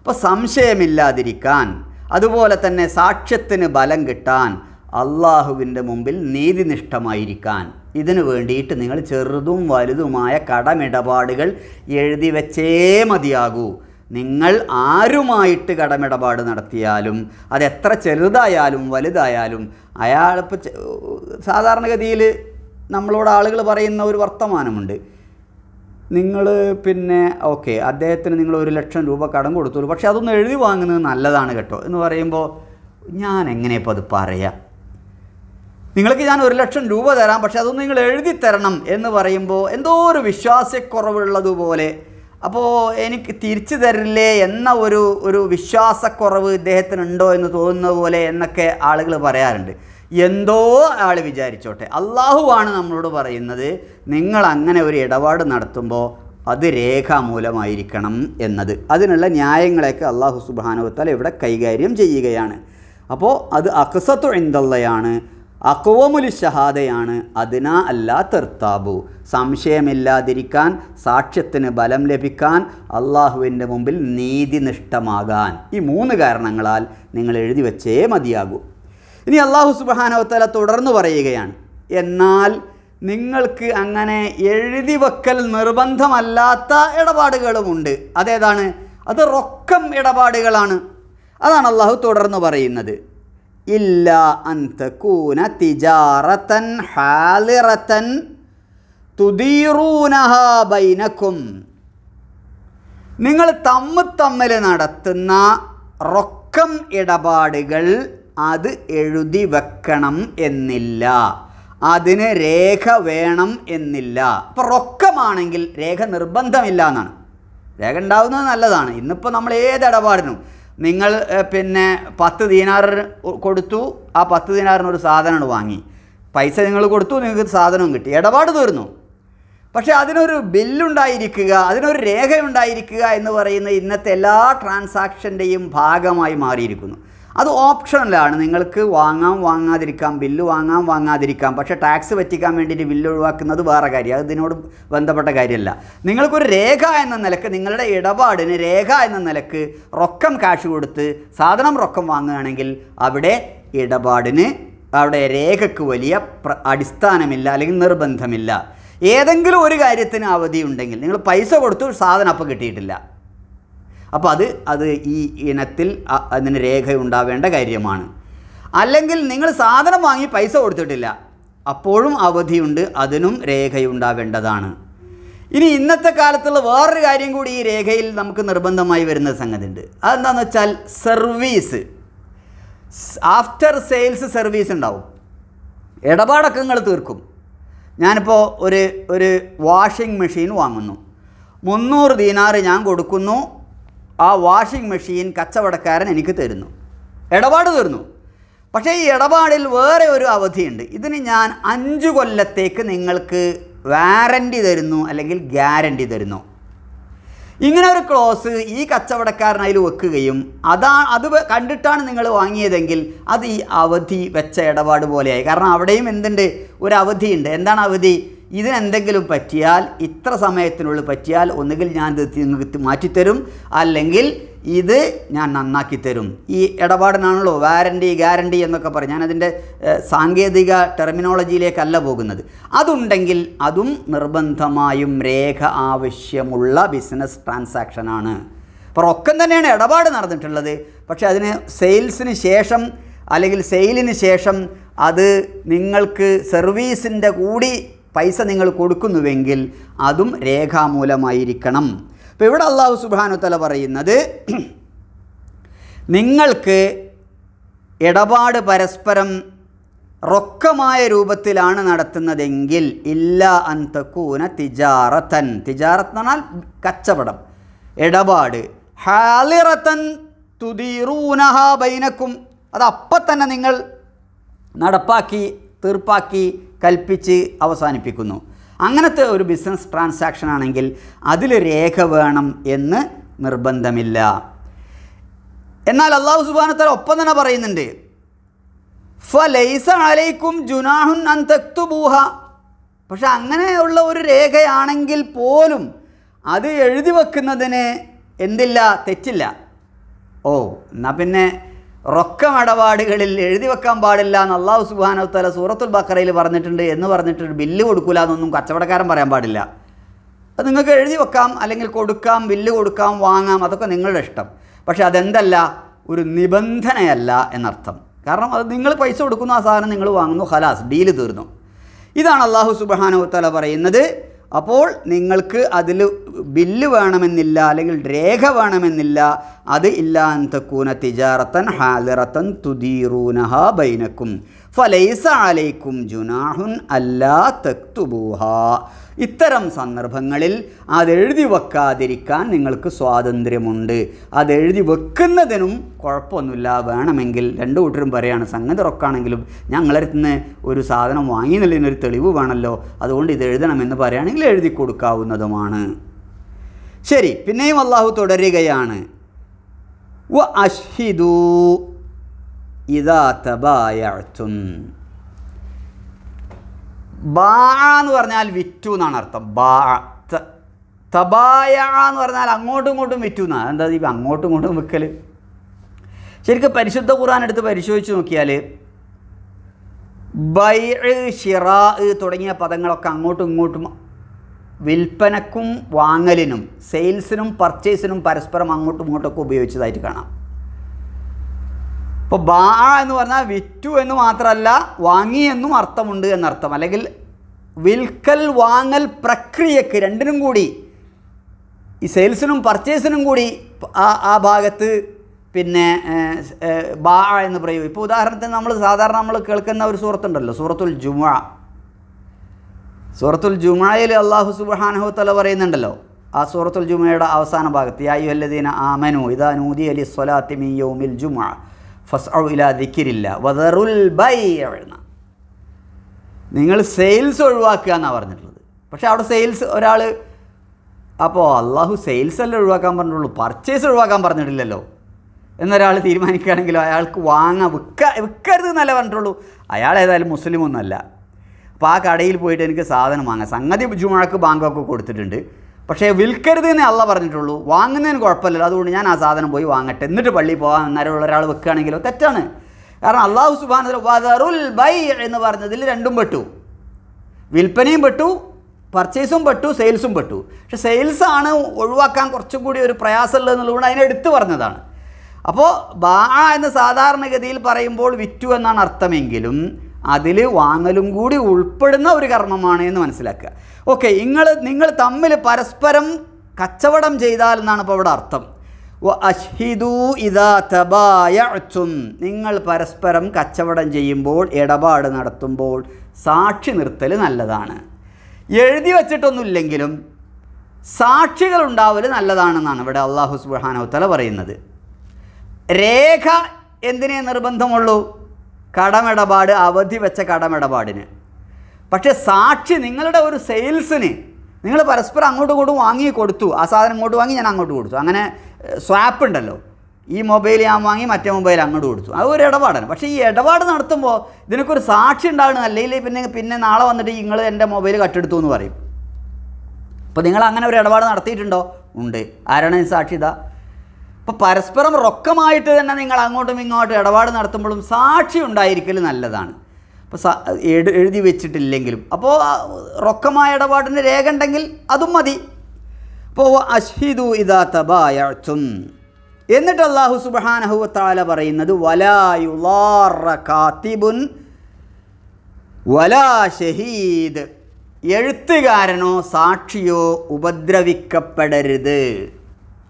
അപ്പോൾ സംശയമില്ലാതിരിക്കാൻ അതുപോലെ തന്നെ സാക്ഷ്യത്തിന് ബലം കിട്ടാൻ അള്ളാഹുവിൻ്റെ മുമ്പിൽ നീതിനിഷ്ഠമായിരിക്കാൻ ഇതിനു വേണ്ടിയിട്ട് നിങ്ങൾ ചെറുതും വലുതുമായ കടമിടപാടുകൾ എഴുതി വെച്ചേ മതിയാകൂ നിങ്ങൾ ആരുമായിട്ട് കടമിടപാട് നടത്തിയാലും അതെത്ര ചെറുതായാലും വലുതായാലും അയാളിപ്പോൾ സാധാരണഗതിയിൽ നമ്മളോട് ആളുകൾ പറയുന്ന ഒരു വർത്തമാനമുണ്ട് നിങ്ങൾ പിന്നെ ഓക്കെ അദ്ദേഹത്തിന് നിങ്ങൾ ഒരു ലക്ഷം രൂപ കടം കൊടുത്തുള്ളൂ പക്ഷേ അതൊന്ന് എഴുതി വാങ്ങുന്നത് നല്ലതാണ് കേട്ടോ എന്ന് പറയുമ്പോൾ ഞാൻ എങ്ങനെയപ്പോൾ അത് പറയാം നിങ്ങൾക്ക് ഞാൻ ഒരു ലക്ഷം രൂപ തരാം പക്ഷേ അതൊന്നും നിങ്ങൾ എഴുതി തരണം എന്ന് പറയുമ്പോൾ എന്തോ ഒരു വിശ്വാസക്കുറവുള്ളതുപോലെ അപ്പോൾ എനിക്ക് തിരിച്ചു തരില്ലേ എന്ന ഒരു ഒരു വിശ്വാസക്കുറവ് ഇദ്ദേഹത്തിനുണ്ടോ എന്ന് തോന്നുന്ന പോലെ എന്നൊക്കെ ആളുകൾ പറയാറുണ്ട് എന്തോ ആൾ വിചാരിച്ചോട്ടെ അള്ളാഹുവാണ് നമ്മളോട് പറയുന്നത് നിങ്ങൾ അങ്ങനെ ഒരു ഇടപാട് നടത്തുമ്പോൾ അത് രേഖാമൂലമായിരിക്കണം എന്നത് അതിനുള്ള ന്യായങ്ങളെയൊക്കെ അള്ളാഹു സുബാനുവത്താൽ ഇവിടെ കൈകാര്യം ചെയ്യുകയാണ് അപ്പോൾ അത് അക്സത്തു എന്തള്ളയാണ് അക്വമുലി ഷഹാദയാണ് അതിനാ അല്ലാ തെർത്താബു സംശയമില്ലാതിരിക്കാൻ സാക്ഷ്യത്തിന് ബലം ലഭിക്കാൻ അള്ളാഹുവിൻ്റെ മുമ്പിൽ നീതിനിഷ്ഠമാകാൻ ഈ മൂന്ന് കാരണങ്ങളാൽ നിങ്ങൾ എഴുതി വച്ചേ മതിയാകൂ ഇനി അള്ളാഹു സുബാനവത്തല തുടർന്ന് പറയുകയാണ് എന്നാൽ നിങ്ങൾക്ക് അങ്ങനെ എഴുതി വെക്കൽ നിർബന്ധമല്ലാത്ത ഇടപാടുകളുമുണ്ട് അതേതാണ് അത് റൊക്കം ഇടപാടുകളാണ് അതാണ് അള്ളാഹു തുടർന്ന് പറയുന്നത് ഇല്ല അന്തക്കൂന തിജാറത്തൻ ഹാലിറത്തൻ തുതീറൂനഹാബൈനക്കും നിങ്ങൾ തമ്മ് തമ്മിൽ നടത്തുന്ന റൊക്കം ഇടപാടുകൾ അത് എഴുതി വെക്കണം എന്നില്ല അതിന് രേഖ വേണം എന്നില്ല അപ്പോൾ റൊക്കമാണെങ്കിൽ രേഖ നിർബന്ധമില്ല എന്നാണ് രേഖ ഉണ്ടാവുന്നത് നല്ലതാണ് ഇന്നിപ്പോൾ നമ്മൾ ഏത് ഇടപാടിനും നിങ്ങൾ പിന്നെ പത്ത് ദീനാറിന് കൊടുത്തു ആ പത്ത് ദീനാറിന് ഒരു സാധനമാണ് വാങ്ങി പൈസ നിങ്ങൾ കൊടുത്തു നിങ്ങൾക്ക് സാധനവും കിട്ടി ഇടപാട് തീർന്നു പക്ഷേ അതിനൊരു ബില്ലുണ്ടായിരിക്കുക അതിനൊരു രേഖയുണ്ടായിരിക്കുക എന്ന് പറയുന്ന ഇന്നത്തെ എല്ലാ ട്രാൻസാക്ഷൻ്റെയും ഭാഗമായി മാറിയിരിക്കുന്നു അത് ഓപ്ഷനിലാണ് നിങ്ങൾക്ക് വാങ്ങാം വാങ്ങാതിരിക്കാം ബില്ല് വാങ്ങാം വാങ്ങാതിരിക്കാം പക്ഷേ ടാക്സ് പറ്റിക്കാൻ വേണ്ടിയിട്ട് ബില്ല് ഒഴിവാക്കുന്നത് വേറെ കാര്യം അത് ഇതിനോട് ബന്ധപ്പെട്ട കാര്യമല്ല നിങ്ങൾക്കൊരു രേഖ എന്ന നിലക്ക് നിങ്ങളുടെ ഇടപാടിന് രേഖ എന്ന നിലക്ക് റൊക്കം കാശ് കൊടുത്ത് സാധനം റൊക്കം വാങ്ങുകയാണെങ്കിൽ അവിടെ ഇടപാടിന് അവിടെ രേഖക്ക് വലിയ അടിസ്ഥാനമില്ല അല്ലെങ്കിൽ നിർബന്ധമില്ല ഏതെങ്കിലും ഒരു കാര്യത്തിന് അവധി ഉണ്ടെങ്കിൽ നിങ്ങൾ പൈസ കൊടുത്തു സാധനം അപ്പം കിട്ടിയിട്ടില്ല അപ്പോൾ അത് അത് ഈ ഇനത്തിൽ അതിന് രേഖ ഉണ്ടാവേണ്ട കാര്യമാണ് അല്ലെങ്കിൽ നിങ്ങൾ സാധനം വാങ്ങി പൈസ കൊടുത്തിട്ടില്ല അപ്പോഴും അവധിയുണ്ട് അതിനും രേഖയുണ്ടാവേണ്ടതാണ് ഇനി ഇന്നത്തെ കാലത്തുള്ള വേറൊരു കാര്യം കൂടി ഈ രേഖയിൽ നമുക്ക് നിർബന്ധമായി വരുന്ന സംഗതി ഉണ്ട് അതെന്താന്ന് വെച്ചാൽ സർവീസ് ആഫ്റ്റർ സെയിൽസ് സർവീസ് ഉണ്ടാവും ഇടപാടക്കങ്ങൾ തീർക്കും ഞാനിപ്പോൾ ഒരു ഒരു വാഷിംഗ് മെഷീൻ വാങ്ങുന്നു മുന്നൂറ് ദീനാറ് ഞാൻ കൊടുക്കുന്നു ആ വാഷിംഗ് മെഷീൻ കച്ചവടക്കാരൻ എനിക്ക് തരുന്നു ഇടപാട് തീർന്നു പക്ഷേ ഈ ഇടപാടിൽ വേറെ ഒരു അവധിയുണ്ട് ഇതിന് ഞാൻ അഞ്ച് കൊല്ലത്തേക്ക് നിങ്ങൾക്ക് വാറൻറ്റി തരുന്നു അല്ലെങ്കിൽ ഗ്യാരൻറ്റി തരുന്നു ഇങ്ങനെ ഒരു ക്ലോസ് ഈ കച്ചവടക്കാരൻ വെക്കുകയും അതാ അത് കണ്ടിട്ടാണ് നിങ്ങൾ വാങ്ങിയതെങ്കിൽ അത് ഈ അവധി വെച്ച ഇടപാട് പോലെയായി കാരണം അവിടെയും എന്തുണ്ട് ഒരു അവധിയുണ്ട് എന്താണ് അവധി ഇതിനെന്തെങ്കിലും പറ്റിയാൽ ഇത്ര സമയത്തിനുള്ളിൽ പറ്റിയാൽ ഒന്നുകിൽ ഞാനിത് നിങ്ങൾക്ക് മാറ്റിത്തരും അല്ലെങ്കിൽ ഇത് ഞാൻ നന്നാക്കി തരും ഈ ഇടപാടിനാണല്ലോ വാരണ്ടി ഗ്യാരണ്ടി എന്നൊക്കെ പറയും ഞാനതിൻ്റെ സാങ്കേതിക ടെർമിനോളജിയിലേക്കല്ല പോകുന്നത് അതുണ്ടെങ്കിൽ അതും നിർബന്ധമായും രേഖ ആവശ്യമുള്ള ബിസിനസ് ട്രാൻസാക്ഷനാണ് അപ്പോൾ ഒക്കെ തന്നെയാണ് ഇടപാട് നടന്നിട്ടുള്ളത് പക്ഷേ അതിന് സെയിൽസിന് ശേഷം അല്ലെങ്കിൽ സെയിലിന് ശേഷം അത് നിങ്ങൾക്ക് സർവീസിൻ്റെ കൂടി പൈസ നിങ്ങൾ കൊടുക്കുന്നുവെങ്കിൽ അതും രേഖാമൂലമായിരിക്കണം അപ്പോൾ ഇവിടെ അള്ളാഹു സുബാനുത്തല പറയുന്നത് നിങ്ങൾക്ക് ഇടപാട് പരസ്പരം റൊക്കമായ രൂപത്തിലാണ് നടത്തുന്നതെങ്കിൽ ഇല്ല അന്തക്കൂന തിജാറത്തൻ തിജാറത്ത് എന്ന് പറഞ്ഞാൽ കച്ചവടം ഇടപാട് ഹാലിറത്തൻ തുതിറൂനഹ ബൈനക്കും അത് അപ്പം തന്നെ നിങ്ങൾ നടപ്പാക്കി തീർപ്പാക്കി കൽപ്പിച്ച് അവസാനിപ്പിക്കുന്നു അങ്ങനത്തെ ഒരു ബിസിനസ് ട്രാൻസാക്ഷൻ ആണെങ്കിൽ അതിൽ രേഖ വേണം എന്ന് നിർബന്ധമില്ല എന്നാൽ അള്ളാഹു സുബാനത്തല ഒപ്പം തന്നെ പറയുന്നുണ്ട് ഫലൈസ അലൈക്കും ജുനാഹുൻ അൻ പക്ഷെ അങ്ങനെയുള്ള ഒരു രേഖയാണെങ്കിൽ പോലും അത് എഴുതി വെക്കുന്നതിന് എന്തില്ല തെറ്റില്ല ഓ എന്നാൽ പിന്നെ റൊക്കമടപാടുകളിൽ എഴുതി വെക്കാൻ പാടില്ല എന്ന് അള്ളാഹു സുബാനവത്തല സൂറത്തുൽ ബക്കറയിൽ പറഞ്ഞിട്ടുണ്ട് എന്ന് പറഞ്ഞിട്ട് ബില്ല് കൊടുക്കില്ല എന്നൊന്നും കച്ചവടക്കാരൻ പറയാൻ പാടില്ല അത് നിങ്ങൾക്ക് എഴുതി വെക്കാം അല്ലെങ്കിൽ കൊടുക്കാം ബില്ല് കൊടുക്കാം വാങ്ങാം അതൊക്കെ നിങ്ങളുടെ ഇഷ്ടം പക്ഷേ അതെന്തല്ല ഒരു നിബന്ധനയല്ല എന്നർത്ഥം കാരണം അത് നിങ്ങൾ പൈസ കൊടുക്കുന്ന ആ സാധനം നിങ്ങൾ വാങ്ങുന്നു ഹലാസ് ഡീല് തീർന്നു ഇതാണ് അള്ളാഹു സുബാനവത്തല പറയുന്നത് അപ്പോൾ നിങ്ങൾക്ക് അതിൽ ബില്ല് വേണമെന്നില്ല അല്ലെങ്കിൽ രേഖ വേണമെന്നില്ല അത് ഇല്ലാന്തക്കൂന തിജാറത്തൻ ഹാലിറത്തൻ തുദീറൂനഹ ബൈനക്കും ഫലൈസ അലൈക്കും ജുനാഹുൻ അല്ലാ തക്തുബൂഹ ഇത്തരം സന്ദർഭങ്ങളിൽ അതെഴുതി വെക്കാതിരിക്കാൻ നിങ്ങൾക്ക് സ്വാതന്ത്ര്യമുണ്ട് അതെഴുതി വെക്കുന്നതിനും കുഴപ്പമൊന്നുമില്ല വേണമെങ്കിൽ രണ്ടു കൂട്ടരും പറയാണ് സംഗതി റൊക്കാണെങ്കിലും ഞങ്ങളടുത്ത് നിന്ന് ഒരു സാധനം വാങ്ങിയെന്നുള്ളതിനൊരു തെളിവ് വേണമല്ലോ അതുകൊണ്ട് ഇത് എഴുതണമെന്ന് പറയുകയാണെങ്കിൽ എഴുതി കൊടുക്കാവുന്നതുമാണ് ശരി പിന്നെയും അള്ളാഹു തുടരുകയാണ് വ അഷ്ഹിദൂ ഇതാ തബായത്തും ബാ എന്ന് പറഞ്ഞാൽ വിറ്റു എന്നാണ് അർത്ഥം ബാ തബായ എന്ന് പറഞ്ഞാൽ അങ്ങോട്ടും ഇങ്ങോട്ടും വിറ്റു എന്നാണ് എന്താ ഇപ്പം അങ്ങോട്ടും ഇങ്ങോട്ടും വിൽക്കൽ ശരിക്കും പരിശുദ്ധ ഖുർആൻ എടുത്ത് പരിശോധിച്ച് നോക്കിയാൽ ബൈ ഷിറാ തുടങ്ങിയ പദങ്ങളൊക്കെ അങ്ങോട്ടും ഇങ്ങോട്ടും വിൽപ്പനക്കും വാങ്ങലിനും സെയിൽസിനും പർച്ചേസിനും പരസ്പരം അങ്ങോട്ടും ഒക്കെ ഉപയോഗിച്ചതായിട്ട് കാണാം അപ്പോൾ ബാ എന്ന് പറഞ്ഞാൽ വിറ്റു എന്ന് മാത്രമല്ല വാങ്ങി എന്നും അർത്ഥമുണ്ട് എന്നർത്ഥം അല്ലെങ്കിൽ വിൽക്കൽ വാങ്ങൽ പ്രക്രിയക്ക് രണ്ടിനും കൂടി ഈ സെയിൽസിനും പർച്ചേസിനും കൂടി ആ ആ ഭാഗത്ത് പിന്നെ ബാ എന്ന് പറയും ഇപ്പോൾ ഉദാഹരണത്തിന് നമ്മൾ സാധാരണ നമ്മൾ കേൾക്കുന്ന ഒരു സുഹൃത്തുണ്ടല്ലോ സൂറത്തുൽ ജുമ സൂറത്തുൽ ജുമായിൽ അള്ളാഹു സുബാനഹു തല പറയുന്നുണ്ടല്ലോ ആ സൂറത്തുൽ ജുമയുടെ അവസാന ഭാഗത്ത് യായു അല്ലദീന ആമനു ഇതാ നൂതി അലി സ്വലാത്തിമി യൗമിൽ ജുമാ ഫസ് ഇല ദിക്കിരില്ല വദറുൽ ബൈ നിങ്ങൾ സെയിൽസ് ഒഴിവാക്കുക എന്നാണ് പറഞ്ഞിട്ടുള്ളത് പക്ഷേ അവിടെ സെയിൽസ് ഒരാൾ അപ്പോൾ അള്ളാഹു സെയിൽസ് അല്ല ഒഴിവാക്കാൻ പറഞ്ഞിട്ടുള്ളൂ പർച്ചേസ് ഒഴിവാക്കാൻ പറഞ്ഞിട്ടില്ലല്ലോ എന്നൊരാൾ തീരുമാനിക്കുകയാണെങ്കിൽ അയാൾക്ക് വാങ്ങാൻ വിൽക്ക വിൽക്കരുത് എന്നല്ല പറഞ്ഞിട്ടുള്ളൂ അയാൾ ഏതായാലും മുസ്ലിം ഒന്നല്ല അപ്പോൾ ആ കടയിൽ പോയിട്ട് എനിക്ക് സാധനം വാങ്ങാം സംഗതി ജുമാക്ക് ബാങ്കൊക്കെ കൊടുത്തിട്ടുണ്ട് പക്ഷേ വിൽക്കരുത് എന്നേ അല്ല പറഞ്ഞിട്ടുള്ളൂ വാങ്ങുന്നതിന് കുഴപ്പമില്ലല്ലോ അതുകൊണ്ട് ഞാൻ ആ സാധനം പോയി വാങ്ങട്ടെ എന്നിട്ട് പള്ളിയിൽ പോകാൻ ഉള്ള ഒരാൾ വെക്കുകയാണെങ്കിലോ തെറ്റാണ് കാരണം അള്ളാഹു സുബാന വദറുൽ ബൈ എന്ന് പറഞ്ഞതിൽ രണ്ടും പെട്ടു വിൽപ്പനയും പെട്ടു പർച്ചേസും പെട്ടു സെയിൽസും പെട്ടു പക്ഷെ സെയിൽസാണ് ഒഴിവാക്കാൻ കുറച്ചും കൂടി ഒരു പ്രയാസമുള്ളതെന്നുള്ളതുകൊണ്ട് എന്നുള്ളതുകൊണ്ട് അതിനെ എടുത്തു പറഞ്ഞതാണ് അപ്പോൾ ബാ എന്ന് സാധാരണഗതിയിൽ പറയുമ്പോൾ വിറ്റു എന്നാണ് അർത്ഥമെങ്കിലും അതിൽ വാങ്ങലും കൂടി ഉൾപ്പെടുന്ന ഒരു കർമ്മമാണ് എന്ന് മനസ്സിലാക്കുക ഓക്കെ നിങ്ങൾ നിങ്ങൾ തമ്മിൽ പരസ്പരം കച്ചവടം ചെയ്താൽ എന്നാണ് ഇപ്പോൾ ഇവിടെ അർത്ഥം അഷ്ഹിദു ഇദാ തബായച്ചും നിങ്ങൾ പരസ്പരം കച്ചവടം ചെയ്യുമ്പോൾ ഇടപാട് നടത്തുമ്പോൾ സാക്ഷി നിർത്തൽ നല്ലതാണ് എഴുതി വച്ചിട്ടൊന്നുമില്ലെങ്കിലും സാക്ഷികൾ ഉണ്ടാവൽ നല്ലതാണെന്നാണ് ഇവിടെ അള്ളാഹു സുബാനവത്തല പറയുന്നത് രേഖ എന്തിനേ നിർബന്ധമുള്ളൂ കടമിടപാട് അവധി വെച്ച കടമിടപാടിന് പക്ഷേ സാക്ഷി നിങ്ങളുടെ ഒരു സെയിൽസിന് നിങ്ങൾ പരസ്പരം അങ്ങോട്ടും ഇങ്ങോട്ടും വാങ്ങി കൊടുത്തു ആ സാധനം ഇങ്ങോട്ട് വാങ്ങി ഞാൻ അങ്ങോട്ട് കൊടുത്തു അങ്ങനെ സ്വാപ്പ് ഉണ്ടല്ലോ ഈ മൊബൈൽ ഞാൻ വാങ്ങി മറ്റേ മൊബൈൽ അങ്ങോട്ട് കൊടുത്തു അത് ഒരു ഇടപാടാണ് പക്ഷേ ഈ ഇടപാട് നടത്തുമ്പോൾ ഇതിനൊക്കൊരു സാക്ഷി ഉണ്ടാകണം അല്ലെങ്കിൽ പിന്നെ പിന്നെ നാളെ വന്നിട്ട് നിങ്ങൾ എൻ്റെ മൊബൈൽ കട്ടെടുത്തു എന്ന് പറയും അപ്പോൾ നിങ്ങൾ അങ്ങനെ ഒരു ഇടപാട് നടത്തിയിട്ടുണ്ടോ ഉണ്ട് ആരാണ് സാക്ഷി ഇതാ അപ്പോൾ പരസ്പരം റൊക്കമായിട്ട് തന്നെ നിങ്ങൾ അങ്ങോട്ടും ഇങ്ങോട്ടും ഇടപാട് നടത്തുമ്പോഴും സാക്ഷി ഉണ്ടായിരിക്കൽ നല്ലതാണ് അപ്പോൾ എഴുതി വെച്ചിട്ടില്ലെങ്കിലും അപ്പോൾ റൊക്കമായ ഇടപാടിന് രേഖ ഉണ്ടെങ്കിൽ അതും മതി അപ്പോൾ അഷ്ഹിദു ഇദാ തബായും എന്നിട്ട് അള്ളാഹു സുബാനഹുവത്താല പറയുന്നത് വലായുലാറ കാത്തിബുൻ വലാ ഷഹീദ് എഴുത്തുകാരനോ സാക്ഷിയോ ഉപദ്രവിക്കപ്പെടരുത്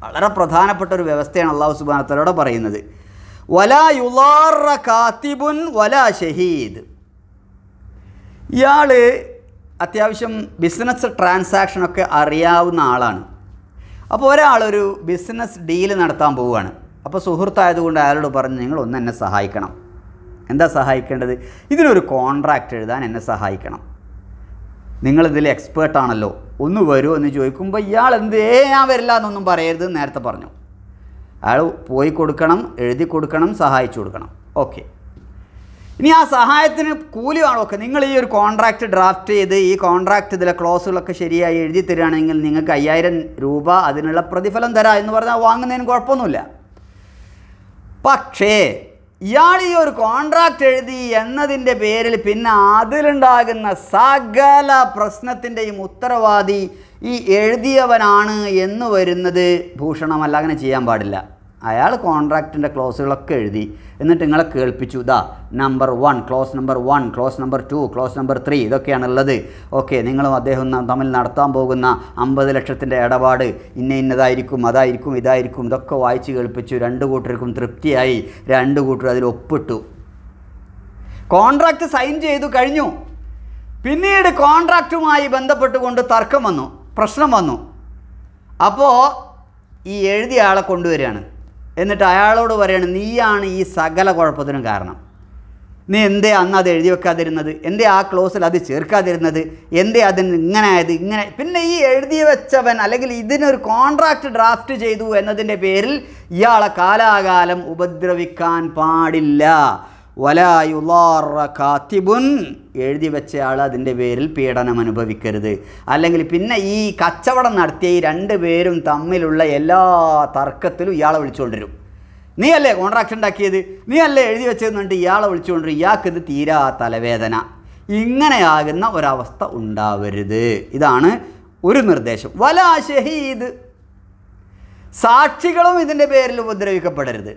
വളരെ പ്രധാനപ്പെട്ട ഒരു വ്യവസ്ഥയാണ് അള്ളാഹു സുബാനത്തലോടെ പറയുന്നത് വലാ യുലാറ കാത്തിബുൻ വലാ ഷഹീദ് ഇയാൾ അത്യാവശ്യം ബിസിനസ് ട്രാൻസാക്ഷനൊക്കെ അറിയാവുന്ന ആളാണ് അപ്പോൾ ഒരാളൊരു ബിസിനസ് ഡീല് നടത്താൻ പോവുകയാണ് അപ്പോൾ സുഹൃത്തായതുകൊണ്ട് അയാളോട് പറഞ്ഞ് നിങ്ങൾ ഒന്ന് എന്നെ സഹായിക്കണം എന്താ സഹായിക്കേണ്ടത് ഇതിനൊരു കോൺട്രാക്റ്റ് എഴുതാൻ എന്നെ സഹായിക്കണം നിങ്ങളിതിൽ എക്സ്പേർട്ടാണല്ലോ ഒന്ന് വരുമോ എന്ന് ചോദിക്കുമ്പോൾ ഇയാൾ എന്ത് ഏ ഞാൻ വരില്ല എന്നൊന്നും പറയരുത് നേരത്തെ പറഞ്ഞു അയാൾ പോയി കൊടുക്കണം എഴുതി കൊടുക്കണം സഹായിച്ചു കൊടുക്കണം ഓക്കെ ഇനി ആ സഹായത്തിന് കൂലി ഒക്കെ നിങ്ങൾ ഈ ഒരു കോൺട്രാക്റ്റ് ഡ്രാഫ്റ്റ് ചെയ്ത് ഈ കോൺട്രാക്റ്റ് ഇതിലെ ക്ലോസുകളൊക്കെ ശരിയായി എഴുതി തരികയാണെങ്കിൽ നിങ്ങൾക്ക് അയ്യായിരം രൂപ അതിനുള്ള പ്രതിഫലം തരാം എന്ന് പറഞ്ഞാൽ വാങ്ങുന്നതിന് കുഴപ്പമൊന്നുമില്ല പക്ഷേ ഇയാൾ ഈ ഒരു കോൺട്രാക്റ്റ് എഴുതി എന്നതിൻ്റെ പേരിൽ പിന്നെ അതിലുണ്ടാകുന്ന സകല പ്രശ്നത്തിൻ്റെയും ഉത്തരവാദി ഈ എഴുതിയവനാണ് എന്ന് വരുന്നത് ഭൂഷണമല്ല അങ്ങനെ ചെയ്യാൻ പാടില്ല അയാൾ കോൺട്രാക്റ്റിൻ്റെ ക്ലോസുകളൊക്കെ എഴുതി എന്നിട്ട് നിങ്ങളെ കേൾപ്പിച്ചു ഇതാ number one clause number one clause number two clause number three ഇതൊക്കെയാണുള്ളത് ഓക്കെ നിങ്ങളും അദ്ദേഹം തമ്മിൽ നടത്താൻ പോകുന്ന അമ്പത് ലക്ഷത്തിൻ്റെ ഇടപാട് ഇന്ന ഇന്നതായിരിക്കും അതായിരിക്കും ഇതായിരിക്കും ഇതൊക്കെ വായിച്ച് കേൾപ്പിച്ചു രണ്ട് കൂട്ടർക്കും തൃപ്തിയായി രണ്ട് കൂട്ടർ അതിൽ ഒപ്പിട്ടു കോൺട്രാക്റ്റ് സൈൻ ചെയ്തു കഴിഞ്ഞു പിന്നീട് കോൺട്രാക്റ്റുമായി ബന്ധപ്പെട്ടുകൊണ്ട് തർക്കം വന്നു പ്രശ്നം വന്നു അപ്പോൾ ഈ എഴുതിയ ആളെ കൊണ്ടുവരികയാണ് എന്നിട്ട് അയാളോട് പറയാണ് നീയാണ് ഈ സകല കുഴപ്പത്തിനും കാരണം നീ എന്തേ അന്ന് അത് എഴുതി വെക്കാതിരുന്നത് എന്തേ ആ ക്ലോസിൽ അത് ചേർക്കാതിരുന്നത് എന്തേ അതിന് ഇങ്ങനെ ആയത് ഇങ്ങനെ പിന്നെ ഈ എഴുതി വെച്ചവൻ അല്ലെങ്കിൽ ഇതിനൊരു കോൺട്രാക്റ്റ് ഡ്രാഫ്റ്റ് ചെയ്തു എന്നതിൻ്റെ പേരിൽ ഇയാളെ കാലാകാലം ഉപദ്രവിക്കാൻ പാടില്ല വലായുലാറ കാത്തിബുൻ എഴുതി വെച്ചയാൾ അതിൻ്റെ പേരിൽ പീഡനം അനുഭവിക്കരുത് അല്ലെങ്കിൽ പിന്നെ ഈ കച്ചവടം നടത്തിയ ഈ രണ്ട് പേരും തമ്മിലുള്ള എല്ലാ തർക്കത്തിലും ഇയാളെ വിളിച്ചുകൊണ്ടിരും നീ അല്ലേ കോൺട്രാക്ട് ഉണ്ടാക്കിയത് നീ അല്ലേ എഴുതി വെച്ചതെന്നുണ്ട് ഇയാളെ വിളിച്ചുകൊണ്ടിരും ഇയാൾക്കിത് തീരാ തലവേദന ഇങ്ങനെയാകുന്ന ഒരവസ്ഥ ഉണ്ടാവരുത് ഇതാണ് ഒരു നിർദ്ദേശം വലാ ഷഹീദ് സാക്ഷികളും ഇതിൻ്റെ പേരിൽ ഉപദ്രവിക്കപ്പെടരുത്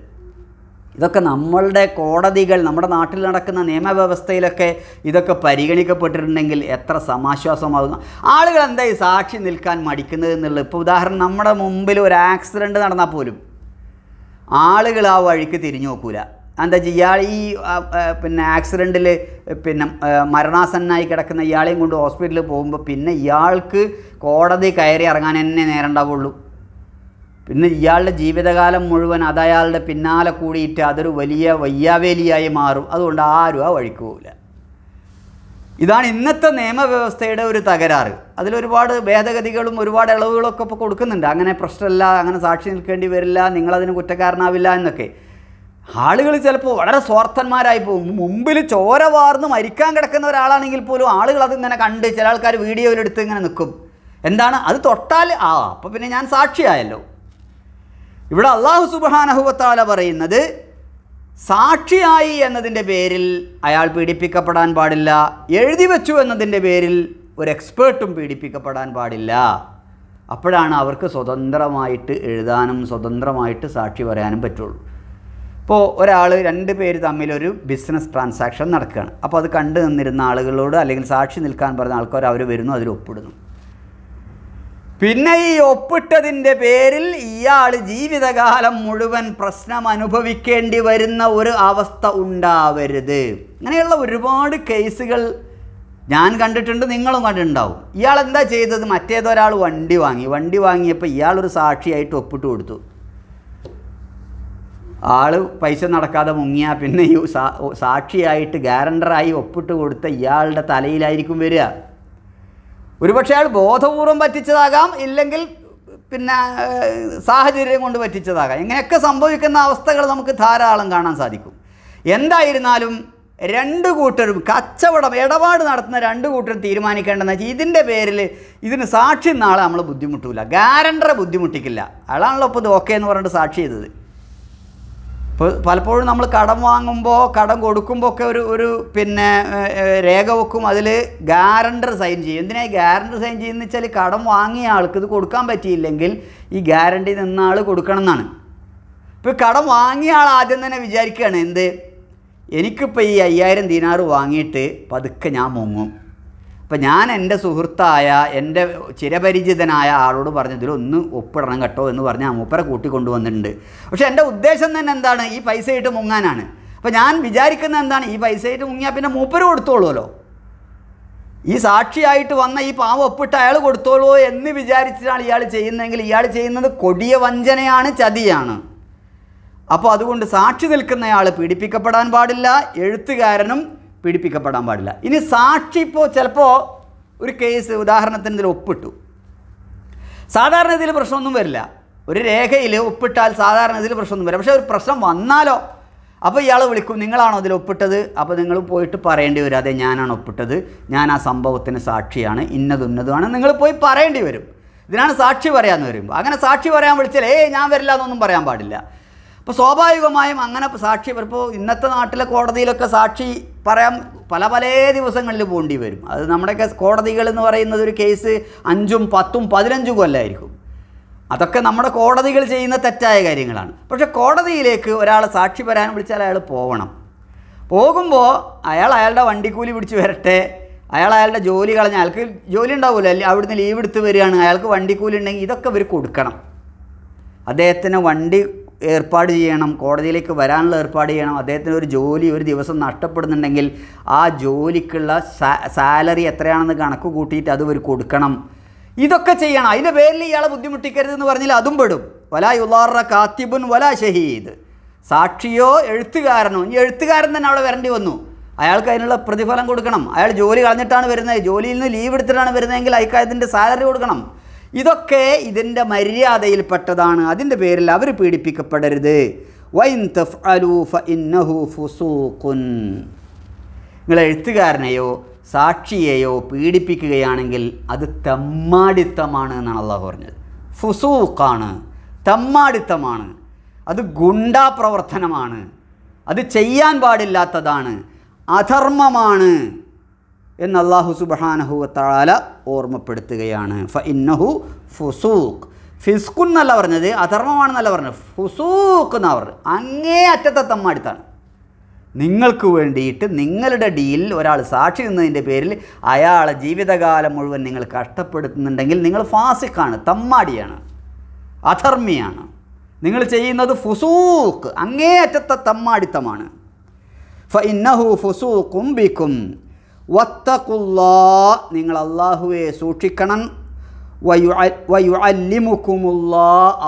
ഇതൊക്കെ നമ്മളുടെ കോടതികൾ നമ്മുടെ നാട്ടിൽ നടക്കുന്ന നിയമവ്യവസ്ഥയിലൊക്കെ ഇതൊക്കെ പരിഗണിക്കപ്പെട്ടിട്ടുണ്ടെങ്കിൽ എത്ര സമാശ്വാസമാകുന്നു ആളുകൾ എന്തായി സാക്ഷി നിൽക്കാൻ മടിക്കുന്നത് എന്നുള്ളത് ഇപ്പോൾ ഉദാഹരണം നമ്മുടെ മുമ്പിൽ ഒരു ആക്സിഡൻറ്റ് നടന്നാൽ പോലും ആളുകൾ ആ വഴിക്ക് തിരിഞ്ഞു നോക്കൂല എന്താ വെച്ചാൽ ഇയാൾ ഈ പിന്നെ ആക്സിഡൻറ്റിൽ പിന്നെ മരണാസന്നായി കിടക്കുന്ന ഇയാളെയും കൊണ്ട് ഹോസ്പിറ്റലിൽ പോകുമ്പോൾ പിന്നെ ഇയാൾക്ക് കോടതി കയറി ഇറങ്ങാൻ തന്നെ നേരം ഉണ്ടാവുള്ളൂ പിന്നെ ഇയാളുടെ ജീവിതകാലം മുഴുവൻ അതയാളുടെ പിന്നാലെ കൂടിയിട്ട് അതൊരു വലിയ വയ്യാവേലിയായി മാറും അതുകൊണ്ട് ആരും ആ വഴിക്ക് പോവില്ല ഇതാണ് ഇന്നത്തെ നിയമവ്യവസ്ഥയുടെ ഒരു തകരാറ് അതിലൊരുപാട് ഭേദഗതികളും ഒരുപാട് ഇളവുകളൊക്കെ ഇപ്പോൾ കൊടുക്കുന്നുണ്ട് അങ്ങനെ പ്രശ്നമില്ല അങ്ങനെ സാക്ഷി നിൽക്കേണ്ടി വരില്ല നിങ്ങളതിന് കുറ്റക്കാരനാവില്ല എന്നൊക്കെ ആളുകൾ ചിലപ്പോൾ വളരെ സ്വാർത്ഥന്മാരായി പോകും മുമ്പിൽ ചോര വാർന്ന് മരിക്കാൻ കിടക്കുന്ന ഒരാളാണെങ്കിൽ പോലും ആളുകൾ ഇങ്ങനെ കണ്ട് ചില ആൾക്കാർ വീഡിയോയിലെടുത്ത് ഇങ്ങനെ നിൽക്കും എന്താണ് അത് തൊട്ടാൽ ആ അപ്പോൾ പിന്നെ ഞാൻ സാക്ഷിയായല്ലോ ഇവിടെ അള്ളാഹു സുബാനഹുവത്താല പറയുന്നത് സാക്ഷിയായി എന്നതിൻ്റെ പേരിൽ അയാൾ പീഡിപ്പിക്കപ്പെടാൻ പാടില്ല എഴുതി വെച്ചു എന്നതിൻ്റെ പേരിൽ ഒരു എക്സ്പേർട്ടും പീഡിപ്പിക്കപ്പെടാൻ പാടില്ല അപ്പോഴാണ് അവർക്ക് സ്വതന്ത്രമായിട്ട് എഴുതാനും സ്വതന്ത്രമായിട്ട് സാക്ഷി പറയാനും പറ്റുള്ളൂ ഇപ്പോൾ ഒരാൾ രണ്ട് പേര് തമ്മിലൊരു ബിസിനസ് ട്രാൻസാക്ഷൻ നടക്കുകയാണ് അപ്പോൾ അത് കണ്ടു നിന്നിരുന്ന ആളുകളോട് അല്ലെങ്കിൽ സാക്ഷി നിൽക്കാൻ പറഞ്ഞ ആൾക്കാർ അവർ വരുന്നു അതിൽ ഒപ്പിടുന്നു പിന്നെ ഈ ഒപ്പിട്ടതിൻ്റെ പേരിൽ ഇയാൾ ജീവിതകാലം മുഴുവൻ പ്രശ്നം അനുഭവിക്കേണ്ടി വരുന്ന ഒരു അവസ്ഥ ഉണ്ടാവരുത് അങ്ങനെയുള്ള ഒരുപാട് കേസുകൾ ഞാൻ കണ്ടിട്ടുണ്ട് നിങ്ങളും കണ്ടിട്ടുണ്ടാവും ഇയാൾ എന്താ ചെയ്തത് മറ്റേതൊരാൾ വണ്ടി വാങ്ങി വണ്ടി വാങ്ങിയപ്പോൾ ഇയാളൊരു സാക്ഷിയായിട്ട് ഒപ്പിട്ട് കൊടുത്തു ആൾ പൈസ നടക്കാതെ മുങ്ങിയാൽ പിന്നെ സാക്ഷിയായിട്ട് ഗ്യാരണ്ടറായി ഒപ്പിട്ട് കൊടുത്ത ഇയാളുടെ തലയിലായിരിക്കും വരിക ഒരുപക്ഷെ അയാൾ ബോധപൂർവം പറ്റിച്ചതാകാം ഇല്ലെങ്കിൽ പിന്നെ സാഹചര്യം കൊണ്ട് പറ്റിച്ചതാകാം ഇങ്ങനെയൊക്കെ സംഭവിക്കുന്ന അവസ്ഥകൾ നമുക്ക് ധാരാളം കാണാൻ സാധിക്കും എന്തായിരുന്നാലും രണ്ട് കൂട്ടരും കച്ചവടം ഇടപാട് നടത്തുന്ന രണ്ട് കൂട്ടരും തീരുമാനിക്കേണ്ടതെന്ന് വെച്ചാൽ ഇതിൻ്റെ പേരിൽ ഇതിന് സാക്ഷി നാളെ നമ്മൾ ബുദ്ധിമുട്ടില്ല ഗ്യാരണ്ടറെ ബുദ്ധിമുട്ടിക്കില്ല അയാളാണല്ലോ ഇപ്പോൾ ഇത് ഓക്കെ എന്ന് പറഞ്ഞിട്ട് സാക്ഷി ചെയ്തത് ഇപ്പോൾ പലപ്പോഴും നമ്മൾ കടം വാങ്ങുമ്പോൾ കടം കൊടുക്കുമ്പോൾ ഒക്കെ ഒരു ഒരു പിന്നെ രേഖ വെക്കും അതിൽ ഗ്യാരണ്ടർ സൈൻ ചെയ്യും എന്തിനാണ് ഗ്യാരണ്ടർ സൈൻ ചെയ്യുന്ന വെച്ചാൽ കടം വാങ്ങിയ ആൾക്ക് ഇത് കൊടുക്കാൻ പറ്റിയില്ലെങ്കിൽ ഈ ഗ്യാരണ്ടി നിന്ന ആൾ കൊടുക്കണം എന്നാണ് ഇപ്പോൾ കടം വാങ്ങിയ ആൾ ആദ്യം തന്നെ വിചാരിക്കുകയാണ് എന്ത് എനിക്കിപ്പോൾ ഈ അയ്യായിരം ദിനാറ് വാങ്ങിയിട്ട് പതുക്കെ ഞാൻ മുങ്ങും അപ്പം ഞാൻ എൻ്റെ സുഹൃത്തായ എൻ്റെ ചിരപരിചിതനായ ആളോട് പറഞ്ഞു ഇതിലൊന്ന് ഒപ്പിടണം കേട്ടോ എന്ന് പറഞ്ഞ് ആ മൂപ്പരെ കൂട്ടിക്കൊണ്ടുവന്നിട്ടുണ്ട് പക്ഷേ എൻ്റെ ഉദ്ദേശം തന്നെ എന്താണ് ഈ പൈസ ഇട്ട് മുങ്ങാനാണ് അപ്പോൾ ഞാൻ വിചാരിക്കുന്നത് എന്താണ് ഈ പൈസ ഇട്ട് മുങ്ങിയാൽ പിന്നെ മൂപ്പര് കൊടുത്തോളുമല്ലോ ഈ സാക്ഷിയായിട്ട് വന്ന ഈ പാവം ഒപ്പിട്ട് അയാൾ കൊടുത്തോളൂ എന്ന് വിചാരിച്ചിട്ടാണ് ഇയാൾ ചെയ്യുന്നതെങ്കിൽ ഇയാൾ ചെയ്യുന്നത് കൊടിയ വഞ്ചനയാണ് ചതിയാണ് അപ്പോൾ അതുകൊണ്ട് സാക്ഷി നിൽക്കുന്നയാൾ പീഡിപ്പിക്കപ്പെടാൻ പാടില്ല എഴുത്തുകാരനും പീഡിപ്പിക്കപ്പെടാൻ പാടില്ല ഇനി സാക്ഷി ഇപ്പോൾ ചിലപ്പോൾ ഒരു കേസ് ഉദാഹരണത്തിന് ഇതിൽ ഒപ്പിട്ടു സാധാരണ ഇതിൽ പ്രശ്നമൊന്നും വരില്ല ഒരു രേഖയിൽ ഒപ്പിട്ടാൽ സാധാരണ ഇതിൽ പ്രശ്നമൊന്നും വരില്ല പക്ഷേ ഒരു പ്രശ്നം വന്നാലോ അപ്പോൾ ഇയാൾ വിളിക്കും നിങ്ങളാണോ അതിൽ ഒപ്പിട്ടത് അപ്പോൾ നിങ്ങൾ പോയിട്ട് പറയേണ്ടി വരും അതെ ഞാനാണ് ഒപ്പിട്ടത് ഞാൻ ആ സംഭവത്തിന് സാക്ഷിയാണ് ഇന്നതുന്നതുമാണ് നിങ്ങൾ പോയി പറയേണ്ടി വരും ഇതിനാണ് സാക്ഷി പറയാമെന്ന് വരും അങ്ങനെ സാക്ഷി പറയാൻ വിളിച്ചാൽ ഏയ് ഞാൻ വരില്ല എന്നൊന്നും പറയാൻ പാടില്ല അപ്പോൾ സ്വാഭാവികമായും അങ്ങനെ സാക്ഷി ഇപ്പോൾ ഇന്നത്തെ നാട്ടിലെ കോടതിയിലൊക്കെ സാക്ഷി പറയാൻ പല പല ദിവസങ്ങളിൽ പോകേണ്ടി വരും അത് നമ്മുടെയൊക്കെ കോടതികൾ എന്ന് പറയുന്നത് ഒരു കേസ് അഞ്ചും പത്തും പതിനഞ്ചും കൊല്ലമായിരിക്കും അതൊക്കെ നമ്മുടെ കോടതികൾ ചെയ്യുന്ന തെറ്റായ കാര്യങ്ങളാണ് പക്ഷേ കോടതിയിലേക്ക് ഒരാൾ സാക്ഷി വരാൻ വിളിച്ചാൽ അയാൾ പോകണം പോകുമ്പോൾ അയാൾ അയാളുടെ വണ്ടിക്കൂലി പിടിച്ച് വരട്ടെ അയാൾ അയാളുടെ ജോലി കളഞ്ഞ അയാൾക്ക് ജോലി ഉണ്ടാവില്ല അല്ലെങ്കിൽ അവിടുന്ന് ലീവ് എടുത്ത് വരികയാണ് അയാൾക്ക് വണ്ടിക്കൂലി ഉണ്ടെങ്കിൽ ഇതൊക്കെ ഇവർ കൊടുക്കണം അദ്ദേഹത്തിന് വണ്ടി ഏർപ്പാട് ചെയ്യണം കോടതിയിലേക്ക് വരാനുള്ള ഏർപ്പാട് ചെയ്യണം അദ്ദേഹത്തിന് ഒരു ജോലി ഒരു ദിവസം നഷ്ടപ്പെടുന്നുണ്ടെങ്കിൽ ആ ജോലിക്കുള്ള സാലറി എത്രയാണെന്ന് കണക്ക് കൂട്ടിയിട്ട് അത് ഒരു കൊടുക്കണം ഇതൊക്കെ ചെയ്യണം അതിൻ്റെ പേരിൽ ഇയാളെ ബുദ്ധിമുട്ടിക്കരുത് എന്ന് പറഞ്ഞാൽ അതും പെടും വല യുലാറ കാത്തിബുൻ വല ഷഹീദ് സാക്ഷിയോ എഴുത്തുകാരനോ ഇനി എഴുത്തുകാരൻ തന്നെ അവിടെ വരേണ്ടി വന്നു അയാൾക്ക് അതിനുള്ള പ്രതിഫലം കൊടുക്കണം അയാൾ ജോലി കളഞ്ഞിട്ടാണ് വരുന്നത് ജോലിയിൽ നിന്ന് ലീവ് എടുത്തിട്ടാണ് വരുന്നതെങ്കിൽ അയക്കാതിൻ്റെ സാലറി കൊടുക്കണം ഇതൊക്കെ ഇതിൻ്റെ മര്യാദയിൽപ്പെട്ടതാണ് അതിൻ്റെ പേരിൽ അവർ പീഡിപ്പിക്കപ്പെടരുത് വൈൻ നിങ്ങൾ എഴുത്തുകാരനെയോ സാക്ഷിയെയോ പീഡിപ്പിക്കുകയാണെങ്കിൽ അത് തെമ്മാടിത്തമാണ് എന്നാണ് അള്ളാഹു പറഞ്ഞത് ഫുസൂഖാണ് തെമ്മാടിത്തമാണ് അത് ഗുണ്ടാ പ്രവർത്തനമാണ് അത് ചെയ്യാൻ പാടില്ലാത്തതാണ് അധർമ്മമാണ് എന്ന് അള്ളാഹു താല ഓർമ്മപ്പെടുത്തുകയാണ് ഫ ഇന്നഹു ഫുസൂഖ് ഫിസ്കു എന്നല്ല പറഞ്ഞത് അധർമ്മമാണെന്നല്ല പറഞ്ഞത് ഫുസൂഖ് എന്നാണ് പറഞ്ഞത് അങ്ങേ അറ്റത്തെ തമ്മാടിത്താണ് നിങ്ങൾക്ക് വേണ്ടിയിട്ട് നിങ്ങളുടെ ഡീലിൽ ഒരാൾ സാക്ഷി നിന്നതിൻ്റെ പേരിൽ അയാളെ ജീവിതകാലം മുഴുവൻ നിങ്ങൾ കഷ്ടപ്പെടുത്തുന്നുണ്ടെങ്കിൽ നിങ്ങൾ ഫാസിക്കാണ് തമ്മാടിയാണ് അധർമ്മിയാണ് നിങ്ങൾ ചെയ്യുന്നത് ഫുസൂഖ് അറ്റത്തെ തമ്മാടിത്തമാണ് ഫ ഇന്നഹു ഫുസൂഖും ബിക്കും വത്തക്കുല്ലാ നിങ്ങൾ അള്ളാഹുവെ സൂക്ഷിക്കണം വയു അല്ലിമുക്കുമുള്ള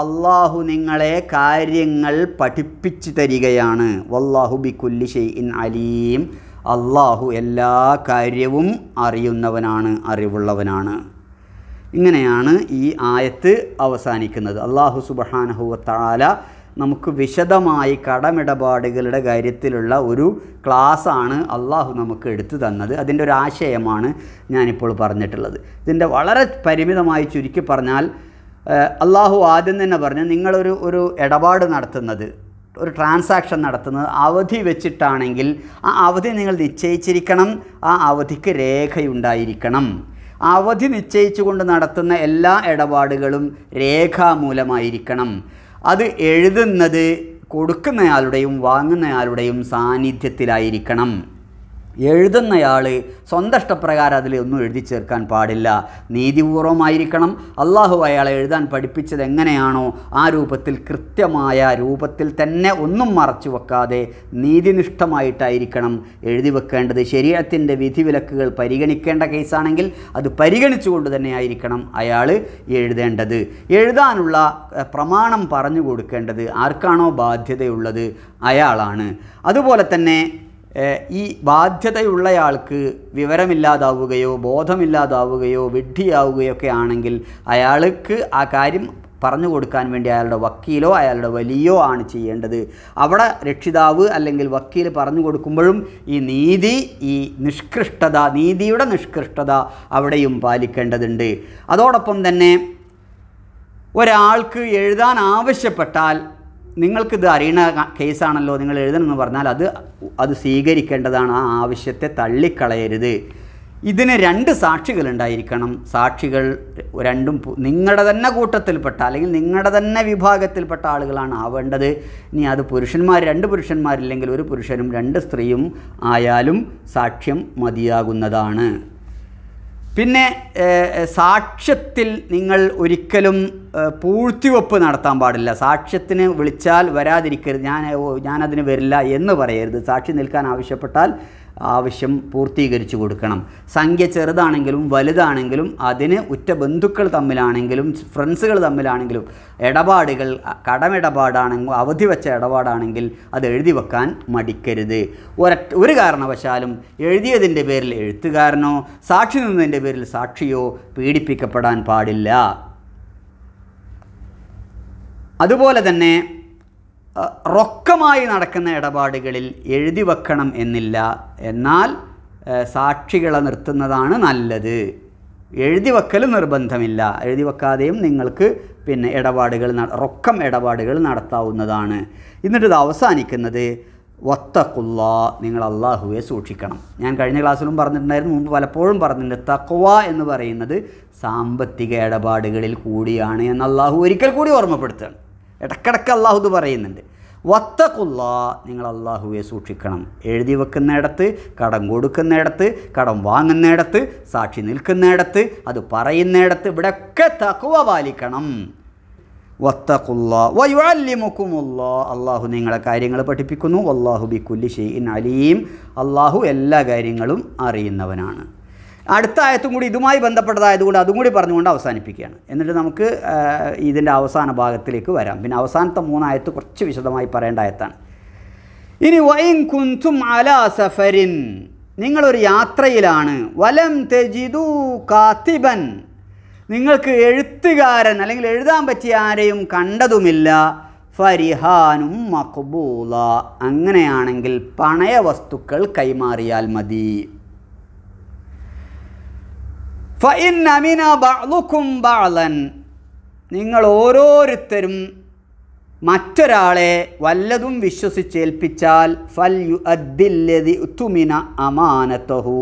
അള്ളാഹു നിങ്ങളെ കാര്യങ്ങൾ പഠിപ്പിച്ചു തരികയാണ് വല്ലാഹു ബിക്കുല്ലി ഷെയ്ൻ അലീം അള്ളാഹു എല്ലാ കാര്യവും അറിയുന്നവനാണ് അറിവുള്ളവനാണ് ഇങ്ങനെയാണ് ഈ ആയത്ത് അവസാനിക്കുന്നത് അള്ളാഹു സുബഹാനഹുവത്താല നമുക്ക് വിശദമായി കടമിടപാടുകളുടെ കാര്യത്തിലുള്ള ഒരു ക്ലാസ്സാണ് അള്ളാഹു നമുക്ക് എടുത്തു തന്നത് അതിൻ്റെ ഒരു ആശയമാണ് ഞാനിപ്പോൾ പറഞ്ഞിട്ടുള്ളത് ഇതിൻ്റെ വളരെ പരിമിതമായി ചുരുക്കി പറഞ്ഞാൽ അള്ളാഹു ആദ്യം തന്നെ പറഞ്ഞു നിങ്ങളൊരു ഒരു ഇടപാട് നടത്തുന്നത് ഒരു ട്രാൻസാക്ഷൻ നടത്തുന്നത് അവധി വെച്ചിട്ടാണെങ്കിൽ ആ അവധി നിങ്ങൾ നിശ്ചയിച്ചിരിക്കണം ആ അവധിക്ക് രേഖയുണ്ടായിരിക്കണം അവധി നിശ്ചയിച്ചുകൊണ്ട് നടത്തുന്ന എല്ലാ ഇടപാടുകളും രേഖാമൂലമായിരിക്കണം അത് എഴുതുന്നത് കൊടുക്കുന്നയാളുടെയും വാങ്ങുന്നയാളുടെയും സാന്നിധ്യത്തിലായിരിക്കണം എഴുതുന്നയാൾ സ്വന്തം ഇഷ്ടപ്രകാരം അതിൽ ഒന്നും എഴുതി ചേർക്കാൻ പാടില്ല നീതിപൂർവമായിരിക്കണം അള്ളാഹു അയാളെ എഴുതാൻ പഠിപ്പിച്ചത് എങ്ങനെയാണോ ആ രൂപത്തിൽ കൃത്യമായ രൂപത്തിൽ തന്നെ ഒന്നും മറച്ചു വെക്കാതെ നീതിനിഷ്ഠമായിട്ടായിരിക്കണം എഴുതി വെക്കേണ്ടത് ശരീരത്തിൻ്റെ വിധിവിലക്കുകൾ പരിഗണിക്കേണ്ട കേസാണെങ്കിൽ അത് പരിഗണിച്ചുകൊണ്ട് തന്നെ ആയിരിക്കണം അയാൾ എഴുതേണ്ടത് എഴുതാനുള്ള പ്രമാണം പറഞ്ഞു കൊടുക്കേണ്ടത് ആർക്കാണോ ബാധ്യതയുള്ളത് അയാളാണ് അതുപോലെ തന്നെ ഈ ബാധ്യതയുള്ളയാൾക്ക് വിവരമില്ലാതാവുകയോ ബോധമില്ലാതാവുകയോ ഒക്കെ ആണെങ്കിൽ അയാൾക്ക് ആ കാര്യം പറഞ്ഞു കൊടുക്കാൻ വേണ്ടി അയാളുടെ വക്കീലോ അയാളുടെ വലിയോ ആണ് ചെയ്യേണ്ടത് അവിടെ രക്ഷിതാവ് അല്ലെങ്കിൽ വക്കീൽ പറഞ്ഞു കൊടുക്കുമ്പോഴും ഈ നീതി ഈ നിഷ്കൃഷ്ടത നീതിയുടെ നിഷ്കൃഷ്ടത അവിടെയും പാലിക്കേണ്ടതുണ്ട് അതോടൊപ്പം തന്നെ ഒരാൾക്ക് എഴുതാൻ ആവശ്യപ്പെട്ടാൽ നിങ്ങൾക്കിത് അറിയണ കേസാണല്ലോ നിങ്ങൾ എഴുതണമെന്ന് പറഞ്ഞാൽ അത് അത് സ്വീകരിക്കേണ്ടതാണ് ആ ആവശ്യത്തെ തള്ളിക്കളയരുത് ഇതിന് രണ്ട് സാക്ഷികൾ ഉണ്ടായിരിക്കണം സാക്ഷികൾ രണ്ടും നിങ്ങളുടെ തന്നെ കൂട്ടത്തിൽപ്പെട്ട അല്ലെങ്കിൽ നിങ്ങളുടെ തന്നെ വിഭാഗത്തിൽപ്പെട്ട ആളുകളാണ് ആവേണ്ടത് ഇനി അത് പുരുഷന്മാർ രണ്ട് പുരുഷന്മാരില്ലെങ്കിൽ ഒരു പുരുഷനും രണ്ട് സ്ത്രീയും ആയാലും സാക്ഷ്യം മതിയാകുന്നതാണ് പിന്നെ സാക്ഷ്യത്തിൽ നിങ്ങൾ ഒരിക്കലും പൂഴ്ത്തിവെപ്പ് നടത്താൻ പാടില്ല സാക്ഷ്യത്തിന് വിളിച്ചാൽ വരാതിരിക്കരുത് ഞാൻ ഞാനതിന് വരില്ല എന്ന് പറയരുത് സാക്ഷി നിൽക്കാൻ ആവശ്യപ്പെട്ടാൽ ആവശ്യം പൂർത്തീകരിച്ചു കൊടുക്കണം സംഖ്യ ചെറുതാണെങ്കിലും വലുതാണെങ്കിലും അതിന് ഉറ്റ ബന്ധുക്കൾ തമ്മിലാണെങ്കിലും ഫ്രണ്ട്സുകൾ തമ്മിലാണെങ്കിലും ഇടപാടുകൾ കടമിടപാടാണെങ്കിൽ അവധി വെച്ച ഇടപാടാണെങ്കിൽ അത് എഴുതി വെക്കാൻ മടിക്കരുത് ഒരൊറ്റ ഒരു കാരണവശാലും എഴുതിയതിൻ്റെ പേരിൽ എഴുത്തുകാരനോ സാക്ഷി നിന്നതിൻ്റെ പേരിൽ സാക്ഷിയോ പീഡിപ്പിക്കപ്പെടാൻ പാടില്ല അതുപോലെ തന്നെ റൊക്കമായി നടക്കുന്ന ഇടപാടുകളിൽ എഴുതി വെക്കണം എന്നില്ല എന്നാൽ സാക്ഷികളെ നിർത്തുന്നതാണ് നല്ലത് എഴുതി വെക്കൽ നിർബന്ധമില്ല എഴുതി വെക്കാതെയും നിങ്ങൾക്ക് പിന്നെ ഇടപാടുകൾ റൊക്കം ഇടപാടുകൾ നടത്താവുന്നതാണ് എന്നിട്ട് ഇത് അവസാനിക്കുന്നത് വത്തക്കുള്ള നിങ്ങൾ അള്ളാഹുവെ സൂക്ഷിക്കണം ഞാൻ കഴിഞ്ഞ ക്ലാസ്സിലും പറഞ്ഞിട്ടുണ്ടായിരുന്നു മുമ്പ് പലപ്പോഴും പറഞ്ഞിട്ടുണ്ട് തക്കുവ എന്ന് പറയുന്നത് സാമ്പത്തിക ഇടപാടുകളിൽ കൂടിയാണ് എന്ന് അള്ളാഹു ഒരിക്കൽ കൂടി ഓർമ്മപ്പെടുത്തുകയാണ് ഇടക്കിടക്ക് അള്ളാഹു ഇത് പറയുന്നുണ്ട് വത്തക്കുള്ള നിങ്ങൾ അള്ളാഹുവെ സൂക്ഷിക്കണം എഴുതി വെക്കുന്നിടത്ത് കടം കൊടുക്കുന്നിടത്ത് കടം വാങ്ങുന്നിടത്ത് സാക്ഷി നിൽക്കുന്നിടത്ത് അത് പറയുന്നിടത്ത് ഇവിടെയൊക്കെ തക്കുവ പാലിക്കണം വത്തക്കുള്ള വയുഅല്ലിമുക്കുമുള്ള അള്ളാഹു നിങ്ങളെ കാര്യങ്ങൾ പഠിപ്പിക്കുന്നു അള്ളാഹു ബി കുല്ലി ഷെയ്ൻ അലീം അള്ളാഹു എല്ലാ കാര്യങ്ങളും അറിയുന്നവനാണ് അടുത്ത ആയത്തും കൂടി ഇതുമായി ബന്ധപ്പെട്ടതായതുകൊണ്ട് അതും കൂടി പറഞ്ഞുകൊണ്ട് അവസാനിപ്പിക്കുകയാണ് എന്നിട്ട് നമുക്ക് ഇതിൻ്റെ അവസാന ഭാഗത്തിലേക്ക് വരാം പിന്നെ അവസാനത്തെ മൂന്നായത്ത് കുറച്ച് വിശദമായി പറയേണ്ട ആയത്താണ് ഇനി വൈൻ കുന്തും അല സഫരിൻ നിങ്ങളൊരു യാത്രയിലാണ് വലം തെജിതു കാത്തിബൻ നിങ്ങൾക്ക് എഴുത്തുകാരൻ അല്ലെങ്കിൽ എഴുതാൻ പറ്റിയ ആരെയും കണ്ടതുമില്ല ഫരിഹാനും മക്ബൂല അങ്ങനെയാണെങ്കിൽ പണയ വസ്തുക്കൾ കൈമാറിയാൽ മതി ഫഇന്നമിന ബഅലുക്കും ബഅലൻ നിങ്ങൾ ഓരോരുത്തരും മറ്റൊരാളെ വല്ലതും വിശ്വസിച്ചേൽപ്പിച്ചാൽ ഫൽ യു അദ്ദില്ലതി തുമിന അമാനത്തഹു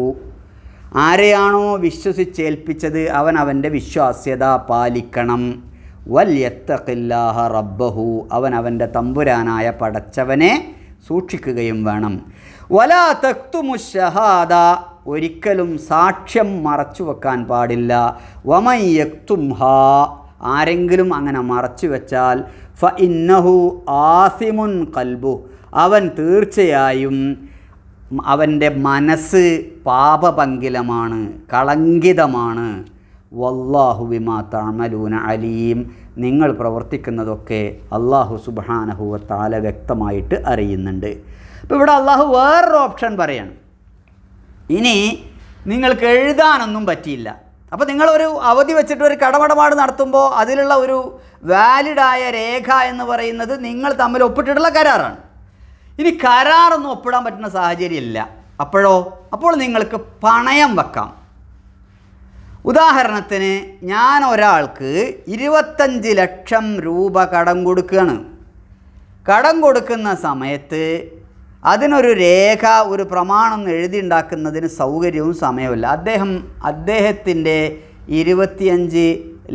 ആരെയാണോ വിശ്വസിച്ചേൽപ്പിച്ചത് അവൻ അവൻ്റെ വിശ്വാസ്യത പാലിക്കണം വല്യത്തഖില്ലാഹ റബ്ബഹു അവൻ അവൻ്റെ തമ്പുരാനായ പടച്ചവനെ സൂക്ഷിക്കുകയും വേണം വലാ തക്തുമുഷഹാദ ഒരിക്കലും സാക്ഷ്യം മറച്ചു വെക്കാൻ പാടില്ല വമയ്യക്തും ഹാ ആരെങ്കിലും അങ്ങനെ മറച്ചു വെച്ചാൽ ഫ ഇന്നഹു ആസിമുൻ കൽബു അവൻ തീർച്ചയായും അവൻ്റെ മനസ്സ് പാപപങ്കിലമാണ് കളങ്കിതമാണ് വല്ലാഹു ബിമാ തമലൂന അലീം നിങ്ങൾ പ്രവർത്തിക്കുന്നതൊക്കെ അള്ളാഹു സുബാനഹുവ താല വ്യക്തമായിട്ട് അറിയുന്നുണ്ട് അപ്പോൾ ഇവിടെ അള്ളാഹു വേറൊരു ഓപ്ഷൻ പറയാണ് ഇനി നിങ്ങൾക്ക് എഴുതാനൊന്നും പറ്റിയില്ല അപ്പോൾ നിങ്ങളൊരു അവധി വെച്ചിട്ട് ഒരു കടമടപാട് നടത്തുമ്പോൾ അതിലുള്ള ഒരു വാലിഡായ രേഖ എന്ന് പറയുന്നത് നിങ്ങൾ തമ്മിൽ ഒപ്പിട്ടിട്ടുള്ള കരാറാണ് ഇനി കരാറൊന്നും ഒപ്പിടാൻ പറ്റുന്ന സാഹചര്യമില്ല അപ്പോഴോ അപ്പോൾ നിങ്ങൾക്ക് പണയം വെക്കാം ഉദാഹരണത്തിന് ഞാൻ ഒരാൾക്ക് ഇരുപത്തഞ്ച് ലക്ഷം രൂപ കടം കൊടുക്കുകയാണ് കടം കൊടുക്കുന്ന സമയത്ത് അതിനൊരു രേഖ ഒരു പ്രമാണം ഉണ്ടാക്കുന്നതിന് സൗകര്യവും സമയമില്ല അദ്ദേഹം അദ്ദേഹത്തിൻ്റെ ഇരുപത്തിയഞ്ച്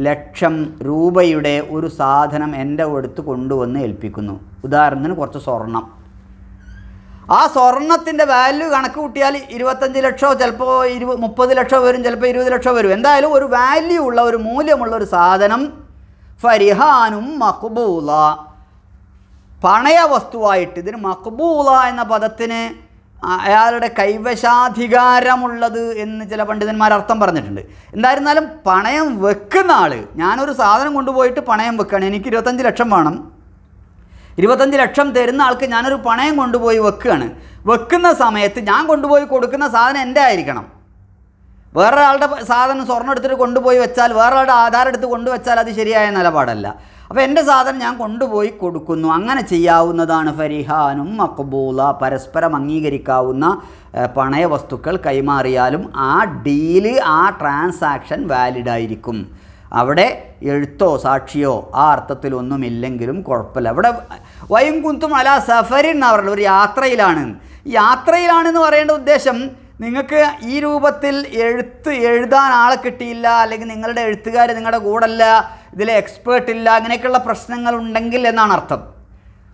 ലക്ഷം രൂപയുടെ ഒരു സാധനം എൻ്റെ അടുത്ത് കൊണ്ടുവന്ന് ഏൽപ്പിക്കുന്നു ഉദാഹരണത്തിന് കുറച്ച് സ്വർണം ആ സ്വർണത്തിൻ്റെ വാല്യൂ കണക്ക് കൂട്ടിയാൽ ഇരുപത്തഞ്ച് ലക്ഷമോ ചിലപ്പോൾ ഇരുപത് മുപ്പത് ലക്ഷം വരും ചിലപ്പോൾ ഇരുപത് ലക്ഷം വരും എന്തായാലും ഒരു വാല്യൂ ഉള്ള ഒരു മൂല്യമുള്ള ഒരു സാധനം ഫരിഹാനും മഹബൂല പണയ വസ്തുവായിട്ട് ഇതിന് മക്ബൂല എന്ന പദത്തിന് അയാളുടെ കൈവശാധികാരമുള്ളത് എന്ന് ചില പണ്ഡിതന്മാർ അർത്ഥം പറഞ്ഞിട്ടുണ്ട് എന്തായിരുന്നാലും പണയം വെക്കുന്ന ആൾ ഞാനൊരു സാധനം കൊണ്ടുപോയിട്ട് പണയം വെക്കുകയാണ് എനിക്ക് ഇരുപത്തഞ്ച് ലക്ഷം വേണം ഇരുപത്തഞ്ച് ലക്ഷം തരുന്ന ആൾക്ക് ഞാനൊരു പണയം കൊണ്ടുപോയി വെക്കുകയാണ് വെക്കുന്ന സമയത്ത് ഞാൻ കൊണ്ടുപോയി കൊടുക്കുന്ന സാധനം എൻ്റെ ആയിരിക്കണം വേറൊരാളുടെ സാധനം സ്വർണ്ണം എടുത്തിട്ട് കൊണ്ടുപോയി വെച്ചാൽ വേറൊരാളുടെ ആധാരം എടുത്ത് കൊണ്ടുവച്ചാൽ അത് ശരിയായ നിലപാടല്ല അപ്പോൾ എൻ്റെ സാധനം ഞാൻ കൊണ്ടുപോയി കൊടുക്കുന്നു അങ്ങനെ ചെയ്യാവുന്നതാണ് ഫരിഹാനും മക്ബൂല പരസ്പരം അംഗീകരിക്കാവുന്ന പണയ വസ്തുക്കൾ കൈമാറിയാലും ആ ഡീല് ആ ട്രാൻസാക്ഷൻ വാലിഡ് ആയിരിക്കും അവിടെ എഴുത്തോ സാക്ഷിയോ ആ അർത്ഥത്തിലൊന്നുമില്ലെങ്കിലും കുഴപ്പമില്ല അവിടെ വയും കുന്തും അല സഫരി എന്നാണ് ഒരു യാത്രയിലാണ് യാത്രയിലാണെന്ന് പറയേണ്ട ഉദ്ദേശം നിങ്ങൾക്ക് ഈ രൂപത്തിൽ എഴുത്ത് എഴുതാൻ ആളെ കിട്ടിയില്ല അല്ലെങ്കിൽ നിങ്ങളുടെ എഴുത്തുകാർ നിങ്ങളുടെ കൂടല്ല ഇതിൽ എക്സ്പേർട്ട് ഇല്ല അങ്ങനെയൊക്കെയുള്ള പ്രശ്നങ്ങൾ ഉണ്ടെങ്കിൽ എന്നാണ് അർത്ഥം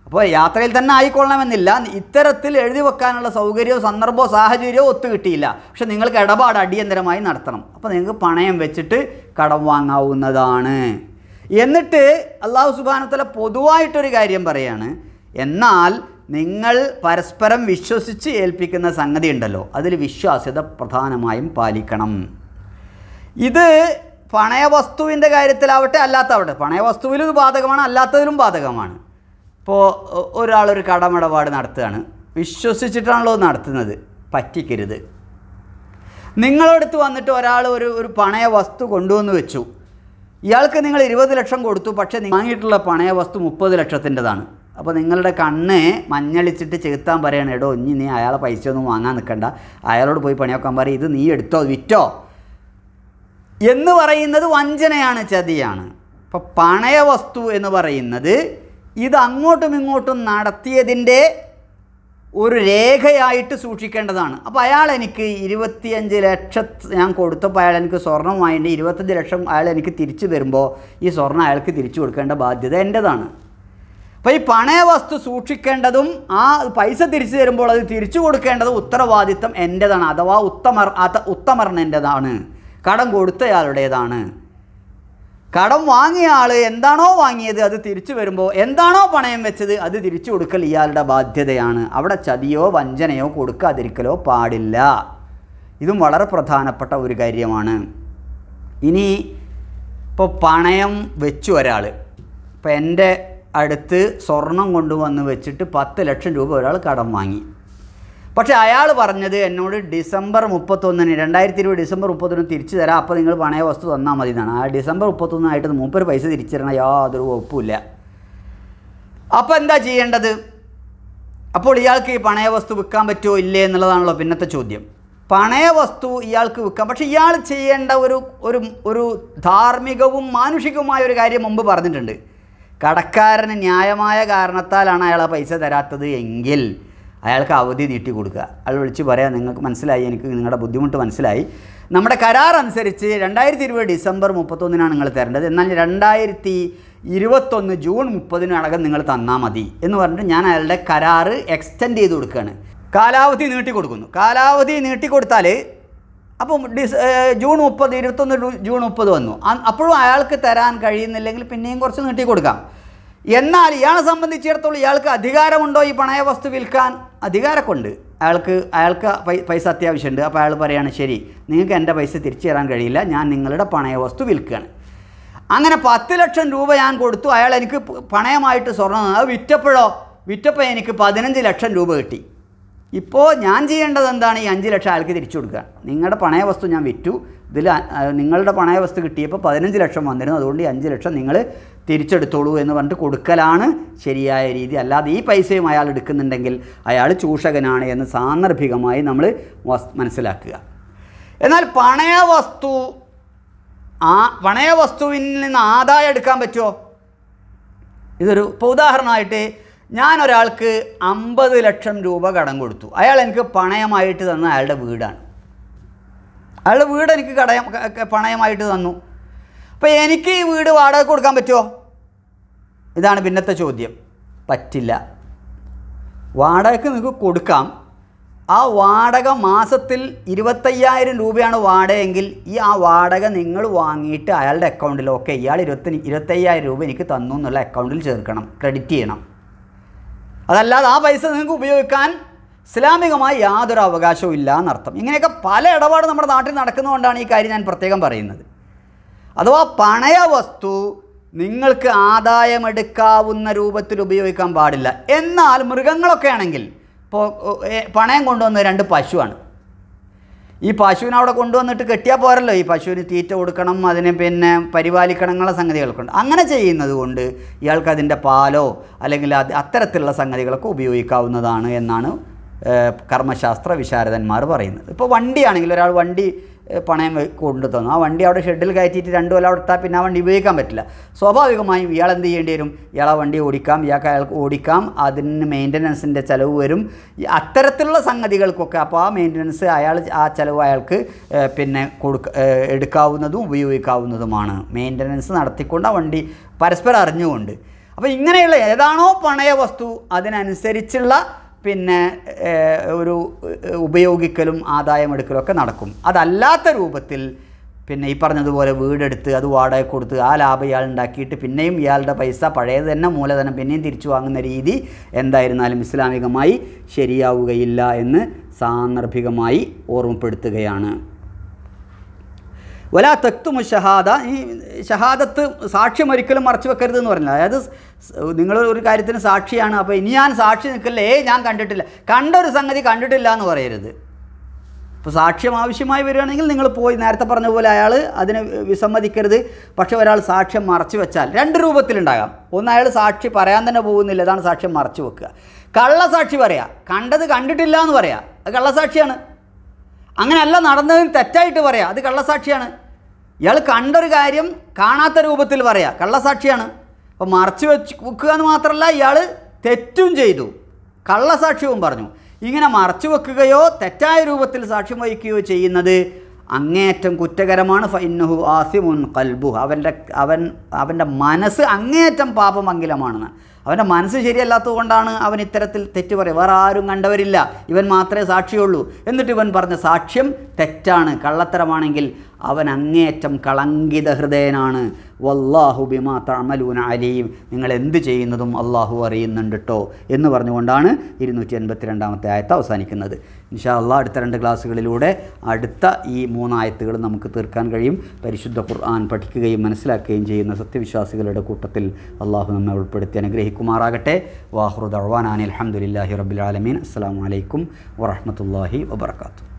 അപ്പോൾ യാത്രയിൽ തന്നെ ആയിക്കൊള്ളണമെന്നില്ല ഇത്തരത്തിൽ എഴുതി വെക്കാനുള്ള സൗകര്യമോ സന്ദർഭമോ സാഹചര്യമോ ഒത്തുകിട്ടിയില്ല പക്ഷെ നിങ്ങൾക്ക് ഇടപാട് അടിയന്തരമായി നടത്തണം അപ്പോൾ നിങ്ങൾക്ക് പണയം വെച്ചിട്ട് കടം വാങ്ങാവുന്നതാണ് എന്നിട്ട് അള്ളാഹു സുബാനത്തല പൊതുവായിട്ടൊരു കാര്യം പറയാണ് എന്നാൽ നിങ്ങൾ പരസ്പരം വിശ്വസിച്ച് ഏൽപ്പിക്കുന്ന സംഗതി ഉണ്ടല്ലോ അതിൽ വിശ്വാസ്യത പ്രധാനമായും പാലിക്കണം ഇത് പണയ വസ്തുവിൻ്റെ കാര്യത്തിലാവട്ടെ അല്ലാത്തവട്ടെ പണയ വസ്തുവിലും ബാധകമാണ് അല്ലാത്തതിലും ബാധകമാണ് ഇപ്പോൾ ഒരാളൊരു കടമിടപാട് നടത്തുകയാണ് വിശ്വസിച്ചിട്ടാണല്ലോ നടത്തുന്നത് പറ്റിക്കരുത് നിങ്ങളടുത്ത് വന്നിട്ട് ഒരാൾ ഒരു ഒരു പണയ വസ്തു കൊണ്ടുവന്ന് വെച്ചു ഇയാൾക്ക് നിങ്ങൾ ഇരുപത് ലക്ഷം കൊടുത്തു പക്ഷേ വാങ്ങിയിട്ടുള്ള പണയ വസ്തു മുപ്പത് ലക്ഷത്തിൻ്റെതാണ് അപ്പോൾ നിങ്ങളുടെ കണ്ണ് മഞ്ഞളിച്ചിട്ട് ചെകുത്താൻ പറയണേടോ ഇനി നീ അയാളെ പൈസ ഒന്നും വാങ്ങാൻ നിൽക്കണ്ട അയാളോട് പോയി പണിയൊക്കാൻ പറയും ഇത് നീ എടുത്തോ വിറ്റോ എന്ന് പറയുന്നത് വഞ്ചനയാണ് ചതിയാണ് അപ്പോൾ പണയ വസ്തു എന്ന് പറയുന്നത് ഇത് അങ്ങോട്ടും ഇങ്ങോട്ടും നടത്തിയതിൻ്റെ ഒരു രേഖയായിട്ട് സൂക്ഷിക്കേണ്ടതാണ് അപ്പോൾ അയാൾ എനിക്ക് ഇരുപത്തിയഞ്ച് ലക്ഷം ഞാൻ കൊടുത്തപ്പോൾ അയാൾ എനിക്ക് സ്വർണം വാങ്ങിയിട്ട് ഇരുപത്തഞ്ച് ലക്ഷം അയാൾ എനിക്ക് തിരിച്ചു തരുമ്പോൾ ഈ സ്വർണം അയാൾക്ക് തിരിച്ചു കൊടുക്കേണ്ട ബാധ്യത എൻ്റെതാണ് അപ്പോൾ ഈ പണയ വസ്തു സൂക്ഷിക്കേണ്ടതും ആ പൈസ തിരിച്ചു തരുമ്പോൾ അത് തിരിച്ചു കൊടുക്കേണ്ടതും ഉത്തരവാദിത്തം എൻ്റെതാണ് അഥവാ ഉത്തമർ എൻ്റെതാണ് കടം കൊടുത്തയാളുടേതാണ് കടം വാങ്ങിയ ആൾ എന്താണോ വാങ്ങിയത് അത് തിരിച്ചു വരുമ്പോൾ എന്താണോ പണയം വെച്ചത് അത് തിരിച്ചു കൊടുക്കൽ ഇയാളുടെ ബാധ്യതയാണ് അവിടെ ചതിയോ വഞ്ചനയോ കൊടുക്കാതിരിക്കലോ പാടില്ല ഇതും വളരെ പ്രധാനപ്പെട്ട ഒരു കാര്യമാണ് ഇനി ഇപ്പോൾ പണയം വെച്ചു ഒരാൾ ഇപ്പം എൻ്റെ അടുത്ത് സ്വർണം കൊണ്ടുവന്ന് വെച്ചിട്ട് പത്ത് ലക്ഷം രൂപ ഒരാൾ കടം വാങ്ങി പക്ഷേ അയാൾ പറഞ്ഞത് എന്നോട് ഡിസംബർ മുപ്പത്തൊന്നിന് രണ്ടായിരത്തി ഇരുപത് ഡിസംബർ മുപ്പത്തൊന്നിന് തിരിച്ചു തരാം അപ്പോൾ നിങ്ങൾ പണയ വസ്തു തന്നാൽ മതി എന്നാണ് ആ ഡിസംബർ മുപ്പത്തൊന്നായിട്ട് മൂപ്പർ പൈസ തിരിച്ചു തരണം യാതൊരു ഒപ്പുമില്ല അപ്പോൾ എന്താ ചെയ്യേണ്ടത് അപ്പോൾ ഇയാൾക്ക് ഈ പണയ വസ്തു വിൽക്കാൻ പറ്റുമോ ഇല്ലേ എന്നുള്ളതാണല്ലോ പിന്നത്തെ ചോദ്യം പണയ വസ്തു ഇയാൾക്ക് വിൽക്കാം പക്ഷേ ഇയാൾ ചെയ്യേണ്ട ഒരു ഒരു ഒരു ധാർമ്മികവും മാനുഷികവുമായ ഒരു കാര്യം മുമ്പ് പറഞ്ഞിട്ടുണ്ട് കടക്കാരന് ന്യായമായ കാരണത്താലാണ് അയാൾ ആ പൈസ തരാത്തത് എങ്കിൽ അയാൾക്ക് അവധി നീട്ടി കൊടുക്കുക അയാൾ വിളിച്ച് പറയാം നിങ്ങൾക്ക് മനസ്സിലായി എനിക്ക് നിങ്ങളുടെ ബുദ്ധിമുട്ട് മനസ്സിലായി നമ്മുടെ കരാർ അനുസരിച്ച് രണ്ടായിരത്തി ഇരുപത് ഡിസംബർ മുപ്പത്തൊന്നിനാണ് നിങ്ങൾ തരേണ്ടത് എന്നാൽ രണ്ടായിരത്തി ഇരുപത്തൊന്ന് ജൂൺ മുപ്പതിനടക്കം നിങ്ങൾ തന്നാൽ മതി എന്ന് പറഞ്ഞിട്ട് ഞാൻ അയാളുടെ കരാറ് എക്സ്റ്റെൻഡ് ചെയ്ത് കൊടുക്കുകയാണ് കാലാവധി നീട്ടി കൊടുക്കുന്നു കാലാവധി നീട്ടി കൊടുത്താൽ അപ്പം ഡിസ് ജൂൺ മുപ്പത് ഇരുപത്തൊന്ന് ജൂൺ മുപ്പത് വന്നു അപ്പോഴും അയാൾക്ക് തരാൻ കഴിയുന്നില്ലെങ്കിൽ പിന്നെയും കുറച്ച് നീട്ടി കൊടുക്കാം എന്നാൽ ഇയാളെ സംബന്ധിച്ചിടത്തോളം ഇയാൾക്ക് അധികാരമുണ്ടോ ഈ പണയ വസ്തു വിൽക്കാൻ അധികാരമൊക്കെ അയാൾക്ക് അയാൾക്ക് പൈസ അത്യാവശ്യമുണ്ട് അപ്പോൾ അയാൾ പറയുകയാണ് ശരി നിങ്ങൾക്ക് എൻ്റെ പൈസ തിരിച്ചു തരാൻ കഴിയില്ല ഞാൻ നിങ്ങളുടെ പണയ വസ്തു വിൽക്കുകയാണ് അങ്ങനെ പത്ത് ലക്ഷം രൂപ ഞാൻ കൊടുത്തു അയാൾ എനിക്ക് പണയമായിട്ട് സ്വർണ്ണം അത് വിറ്റപ്പോഴോ വിറ്റപ്പോൾ എനിക്ക് പതിനഞ്ച് ലക്ഷം രൂപ കിട്ടി ഇപ്പോൾ ഞാൻ ചെയ്യേണ്ടത് എന്താണ് ഈ അഞ്ച് ലക്ഷം ആൾക്ക് തിരിച്ചു കൊടുക്കുക നിങ്ങളുടെ പണയ വസ്തു ഞാൻ വിറ്റു ഇതിൽ നിങ്ങളുടെ പണയ വസ്തു കിട്ടിയപ്പോൾ പതിനഞ്ച് ലക്ഷം വന്നിരുന്നു അതുകൊണ്ട് ഈ അഞ്ച് ലക്ഷം നിങ്ങൾ തിരിച്ചെടുത്തോളൂ എന്ന് പറഞ്ഞിട്ട് കൊടുക്കലാണ് ശരിയായ രീതി അല്ലാതെ ഈ പൈസയും അയാൾ എടുക്കുന്നുണ്ടെങ്കിൽ അയാൾ ചൂഷകനാണ് എന്ന് സാന്ദർഭികമായി നമ്മൾ മനസ്സിലാക്കുക എന്നാൽ പണയ വസ്തു ആ പണയ വസ്തുവിൽ നിന്ന് ആദായം എടുക്കാൻ പറ്റുമോ ഇതൊരു ഇപ്പോൾ ഉദാഹരണമായിട്ട് ഞാൻ ഒരാൾക്ക് അമ്പത് ലക്ഷം രൂപ കടം കൊടുത്തു അയാൾ എനിക്ക് പണയമായിട്ട് തന്ന അയാളുടെ വീടാണ് അയാളുടെ വീട് എനിക്ക് കടയം പണയമായിട്ട് തന്നു അപ്പോൾ എനിക്ക് ഈ വീട് വാടക കൊടുക്കാൻ പറ്റുമോ ഇതാണ് പിന്നത്തെ ചോദ്യം പറ്റില്ല വാടകയ്ക്ക് നിങ്ങൾക്ക് കൊടുക്കാം ആ വാടക മാസത്തിൽ ഇരുപത്തയ്യായിരം രൂപയാണ് വാടകയെങ്കിൽ ഈ ആ വാടക നിങ്ങൾ വാങ്ങിയിട്ട് അയാളുടെ അക്കൗണ്ടിൽ ഓക്കെ ഇയാൾ ഇരുപത്തി ഇരുപത്തയ്യായിരം രൂപ എനിക്ക് തന്നു എന്നുള്ള അക്കൗണ്ടിൽ ചേർക്കണം ക്രെഡിറ്റ് ചെയ്യണം അതല്ലാതെ ആ പൈസ നിങ്ങൾക്ക് ഉപയോഗിക്കാൻ ഇസ്ലാമികമായി യാതൊരു അവകാശവും ഇല്ല എന്നർത്ഥം ഇങ്ങനെയൊക്കെ പല ഇടപാട് നമ്മുടെ നാട്ടിൽ നടക്കുന്നതുകൊണ്ടാണ് ഈ കാര്യം ഞാൻ പ്രത്യേകം പറയുന്നത് അഥവാ പണയ വസ്തു നിങ്ങൾക്ക് ആദായമെടുക്കാവുന്ന രൂപത്തിൽ ഉപയോഗിക്കാൻ പാടില്ല എന്നാൽ മൃഗങ്ങളൊക്കെ ആണെങ്കിൽ ഇപ്പോൾ പണയം കൊണ്ടുവന്ന രണ്ട് പശുവാണ് ഈ പശുവിനെ അവിടെ കൊണ്ടുവന്നിട്ട് കെട്ടിയാൽ പോരല്ലോ ഈ പശുവിന് തീറ്റ കൊടുക്കണം അതിനെ പിന്നെ പരിപാലിക്കണം എന്നുള്ള സംഗതികൾക്കുണ്ട് അങ്ങനെ ചെയ്യുന്നത് കൊണ്ട് ഇയാൾക്ക് അതിൻ്റെ പാലോ അല്ലെങ്കിൽ അത് അത്തരത്തിലുള്ള സംഗതികളൊക്കെ ഉപയോഗിക്കാവുന്നതാണ് എന്നാണ് കർമ്മശാസ്ത്ര വിശാരദന്മാർ പറയുന്നത് ഇപ്പോൾ വണ്ടിയാണെങ്കിൽ ഒരാൾ വണ്ടി പണയം കൊണ്ടു തന്നു ആ വണ്ടി അവിടെ ഷെഡിൽ കയറ്റിയിട്ട് രണ്ട് കൊല്ലം അവിടെ ഇട്ടാൽ പിന്നെ ആ വണ്ടി ഉപയോഗിക്കാൻ പറ്റില്ല സ്വാഭാവികമായും ഇയാൾ എന്ത് ചെയ്യേണ്ടി വരും ഇയാൾ ആ വണ്ടി ഓടിക്കാം ഇയാൾക്ക് അയാൾക്ക് ഓടിക്കാം അതിന് മെയിൻ്റനൻസിൻ്റെ ചിലവ് വരും അത്തരത്തിലുള്ള സംഗതികൾക്കൊക്കെ അപ്പോൾ ആ മെയിൻ്റനൻസ് അയാൾ ആ ചിലവ് അയാൾക്ക് പിന്നെ കൊടുക്ക എടുക്കാവുന്നതും ഉപയോഗിക്കാവുന്നതുമാണ് മെയിൻ്റനൻസ് നടത്തിക്കൊണ്ട് ആ വണ്ടി പരസ്പരം അറിഞ്ഞുകൊണ്ട് അപ്പോൾ ഇങ്ങനെയുള്ള ഏതാണോ പണയ വസ്തു അതിനനുസരിച്ചുള്ള പിന്നെ ഒരു ഉപയോഗിക്കലും ആദായമെടുക്കലും ഒക്കെ നടക്കും അതല്ലാത്ത രൂപത്തിൽ പിന്നെ ഈ പറഞ്ഞതുപോലെ വീടെടുത്ത് അത് വാടക കൊടുത്ത് ആ ലാഭം ഇയാൾ ഉണ്ടാക്കിയിട്ട് പിന്നെയും ഇയാളുടെ പൈസ പഴയത് തന്നെ മൂലധനം പിന്നെയും തിരിച്ചു വാങ്ങുന്ന രീതി എന്തായിരുന്നാലും ഇസ്ലാമികമായി ശരിയാവുകയില്ല എന്ന് സാന്ദർഭികമായി ഓർമ്മപ്പെടുത്തുകയാണ് വല തക്തുമു ഷഹാദ ഈ ഷഹാദത്ത് സാക്ഷ്യം ഒരിക്കലും മറച്ചു വെക്കരുത് എന്ന് പറഞ്ഞില്ല അതായത് നിങ്ങൾ ഒരു കാര്യത്തിന് സാക്ഷിയാണ് അപ്പോൾ ഇനി ഞാൻ സാക്ഷി നിൽക്കില്ല ഏയ് ഞാൻ കണ്ടിട്ടില്ല കണ്ട ഒരു സംഗതി കണ്ടിട്ടില്ല എന്ന് പറയരുത് അപ്പോൾ സാക്ഷ്യം ആവശ്യമായി വരികയാണെങ്കിൽ നിങ്ങൾ പോയി നേരത്തെ പറഞ്ഞ പോലെ അയാൾ അതിനെ വിസമ്മതിക്കരുത് പക്ഷേ ഒരാൾ സാക്ഷ്യം മറച്ചു വെച്ചാൽ രണ്ട് രൂപത്തിലുണ്ടാകാം ഒന്ന് അയാൾ സാക്ഷി പറയാൻ തന്നെ പോകുന്നില്ല അതാണ് സാക്ഷ്യം മറച്ചു വെക്കുക കള്ളസാക്ഷി പറയാം കണ്ടത് കണ്ടിട്ടില്ല എന്ന് പറയാം അത് കള്ളസാക്ഷിയാണ് അങ്ങനെയല്ല നടന്നതിൽ തെറ്റായിട്ട് പറയാം അത് കള്ളസാക്ഷിയാണ് ഇയാൾ കണ്ടൊരു കാര്യം കാണാത്ത രൂപത്തിൽ പറയാം കള്ളസാക്ഷിയാണ് അപ്പോൾ മറച്ച് വെച്ച് വെക്കുക എന്ന് മാത്രമല്ല ഇയാൾ തെറ്റും ചെയ്തു കള്ളസാക്ഷ്യവും പറഞ്ഞു ഇങ്ങനെ മറച്ചു വെക്കുകയോ തെറ്റായ രൂപത്തിൽ സാക്ഷ്യം വഹിക്കുകയോ ചെയ്യുന്നത് അങ്ങേയറ്റം കുറ്റകരമാണ് ഫൈന്നുഹു ആസിമുൻ കൽബു അവൻ്റെ അവൻ അവൻ്റെ മനസ്സ് അങ്ങേയറ്റം പാപമംഗിലമാണെന്ന് അവൻ്റെ മനസ്സ് ശരിയല്ലാത്തത് കൊണ്ടാണ് അവൻ ഇത്തരത്തിൽ തെറ്റ് പറയും വേറെ ആരും കണ്ടവരില്ല ഇവൻ മാത്രമേ സാക്ഷിയുള്ളൂ എന്നിട്ട് ഇവൻ പറഞ്ഞ സാക്ഷ്യം തെറ്റാണ് കള്ളത്തരമാണെങ്കിൽ അവൻ അങ്ങേയറ്റം കളങ്കിത ഹൃദയനാണ് വല്ലാഹു ബിമാ തമലൂൻ അലീം നിങ്ങൾ എന്ത് ചെയ്യുന്നതും അള്ളാഹു അറിയുന്നുണ്ട് കേട്ടോ എന്ന് പറഞ്ഞുകൊണ്ടാണ് ഇരുന്നൂറ്റി എൺപത്തി രണ്ടാമത്തെ ആയത്ത് അവസാനിക്കുന്നത് ഇൻഷാല്ല അടുത്ത രണ്ട് ക്ലാസ്സുകളിലൂടെ അടുത്ത ഈ മൂന്നായത്തുകൾ നമുക്ക് തീർക്കാൻ കഴിയും പരിശുദ്ധ ഖുർആൻ പഠിക്കുകയും മനസ്സിലാക്കുകയും ചെയ്യുന്ന സത്യവിശ്വാസികളുടെ കൂട്ടത്തിൽ അള്ളാഹു നമ്മെ ഉൾപ്പെടുത്തി അനുഗ്രഹിക്കുമാറാകട്ടെ വാഹുറുദ് അലഹമുല്ലാഹി റബുലാലമീൻ അസ്സാം വലൈക്കും വാഹമത്തല്ലാഹി വാത്തു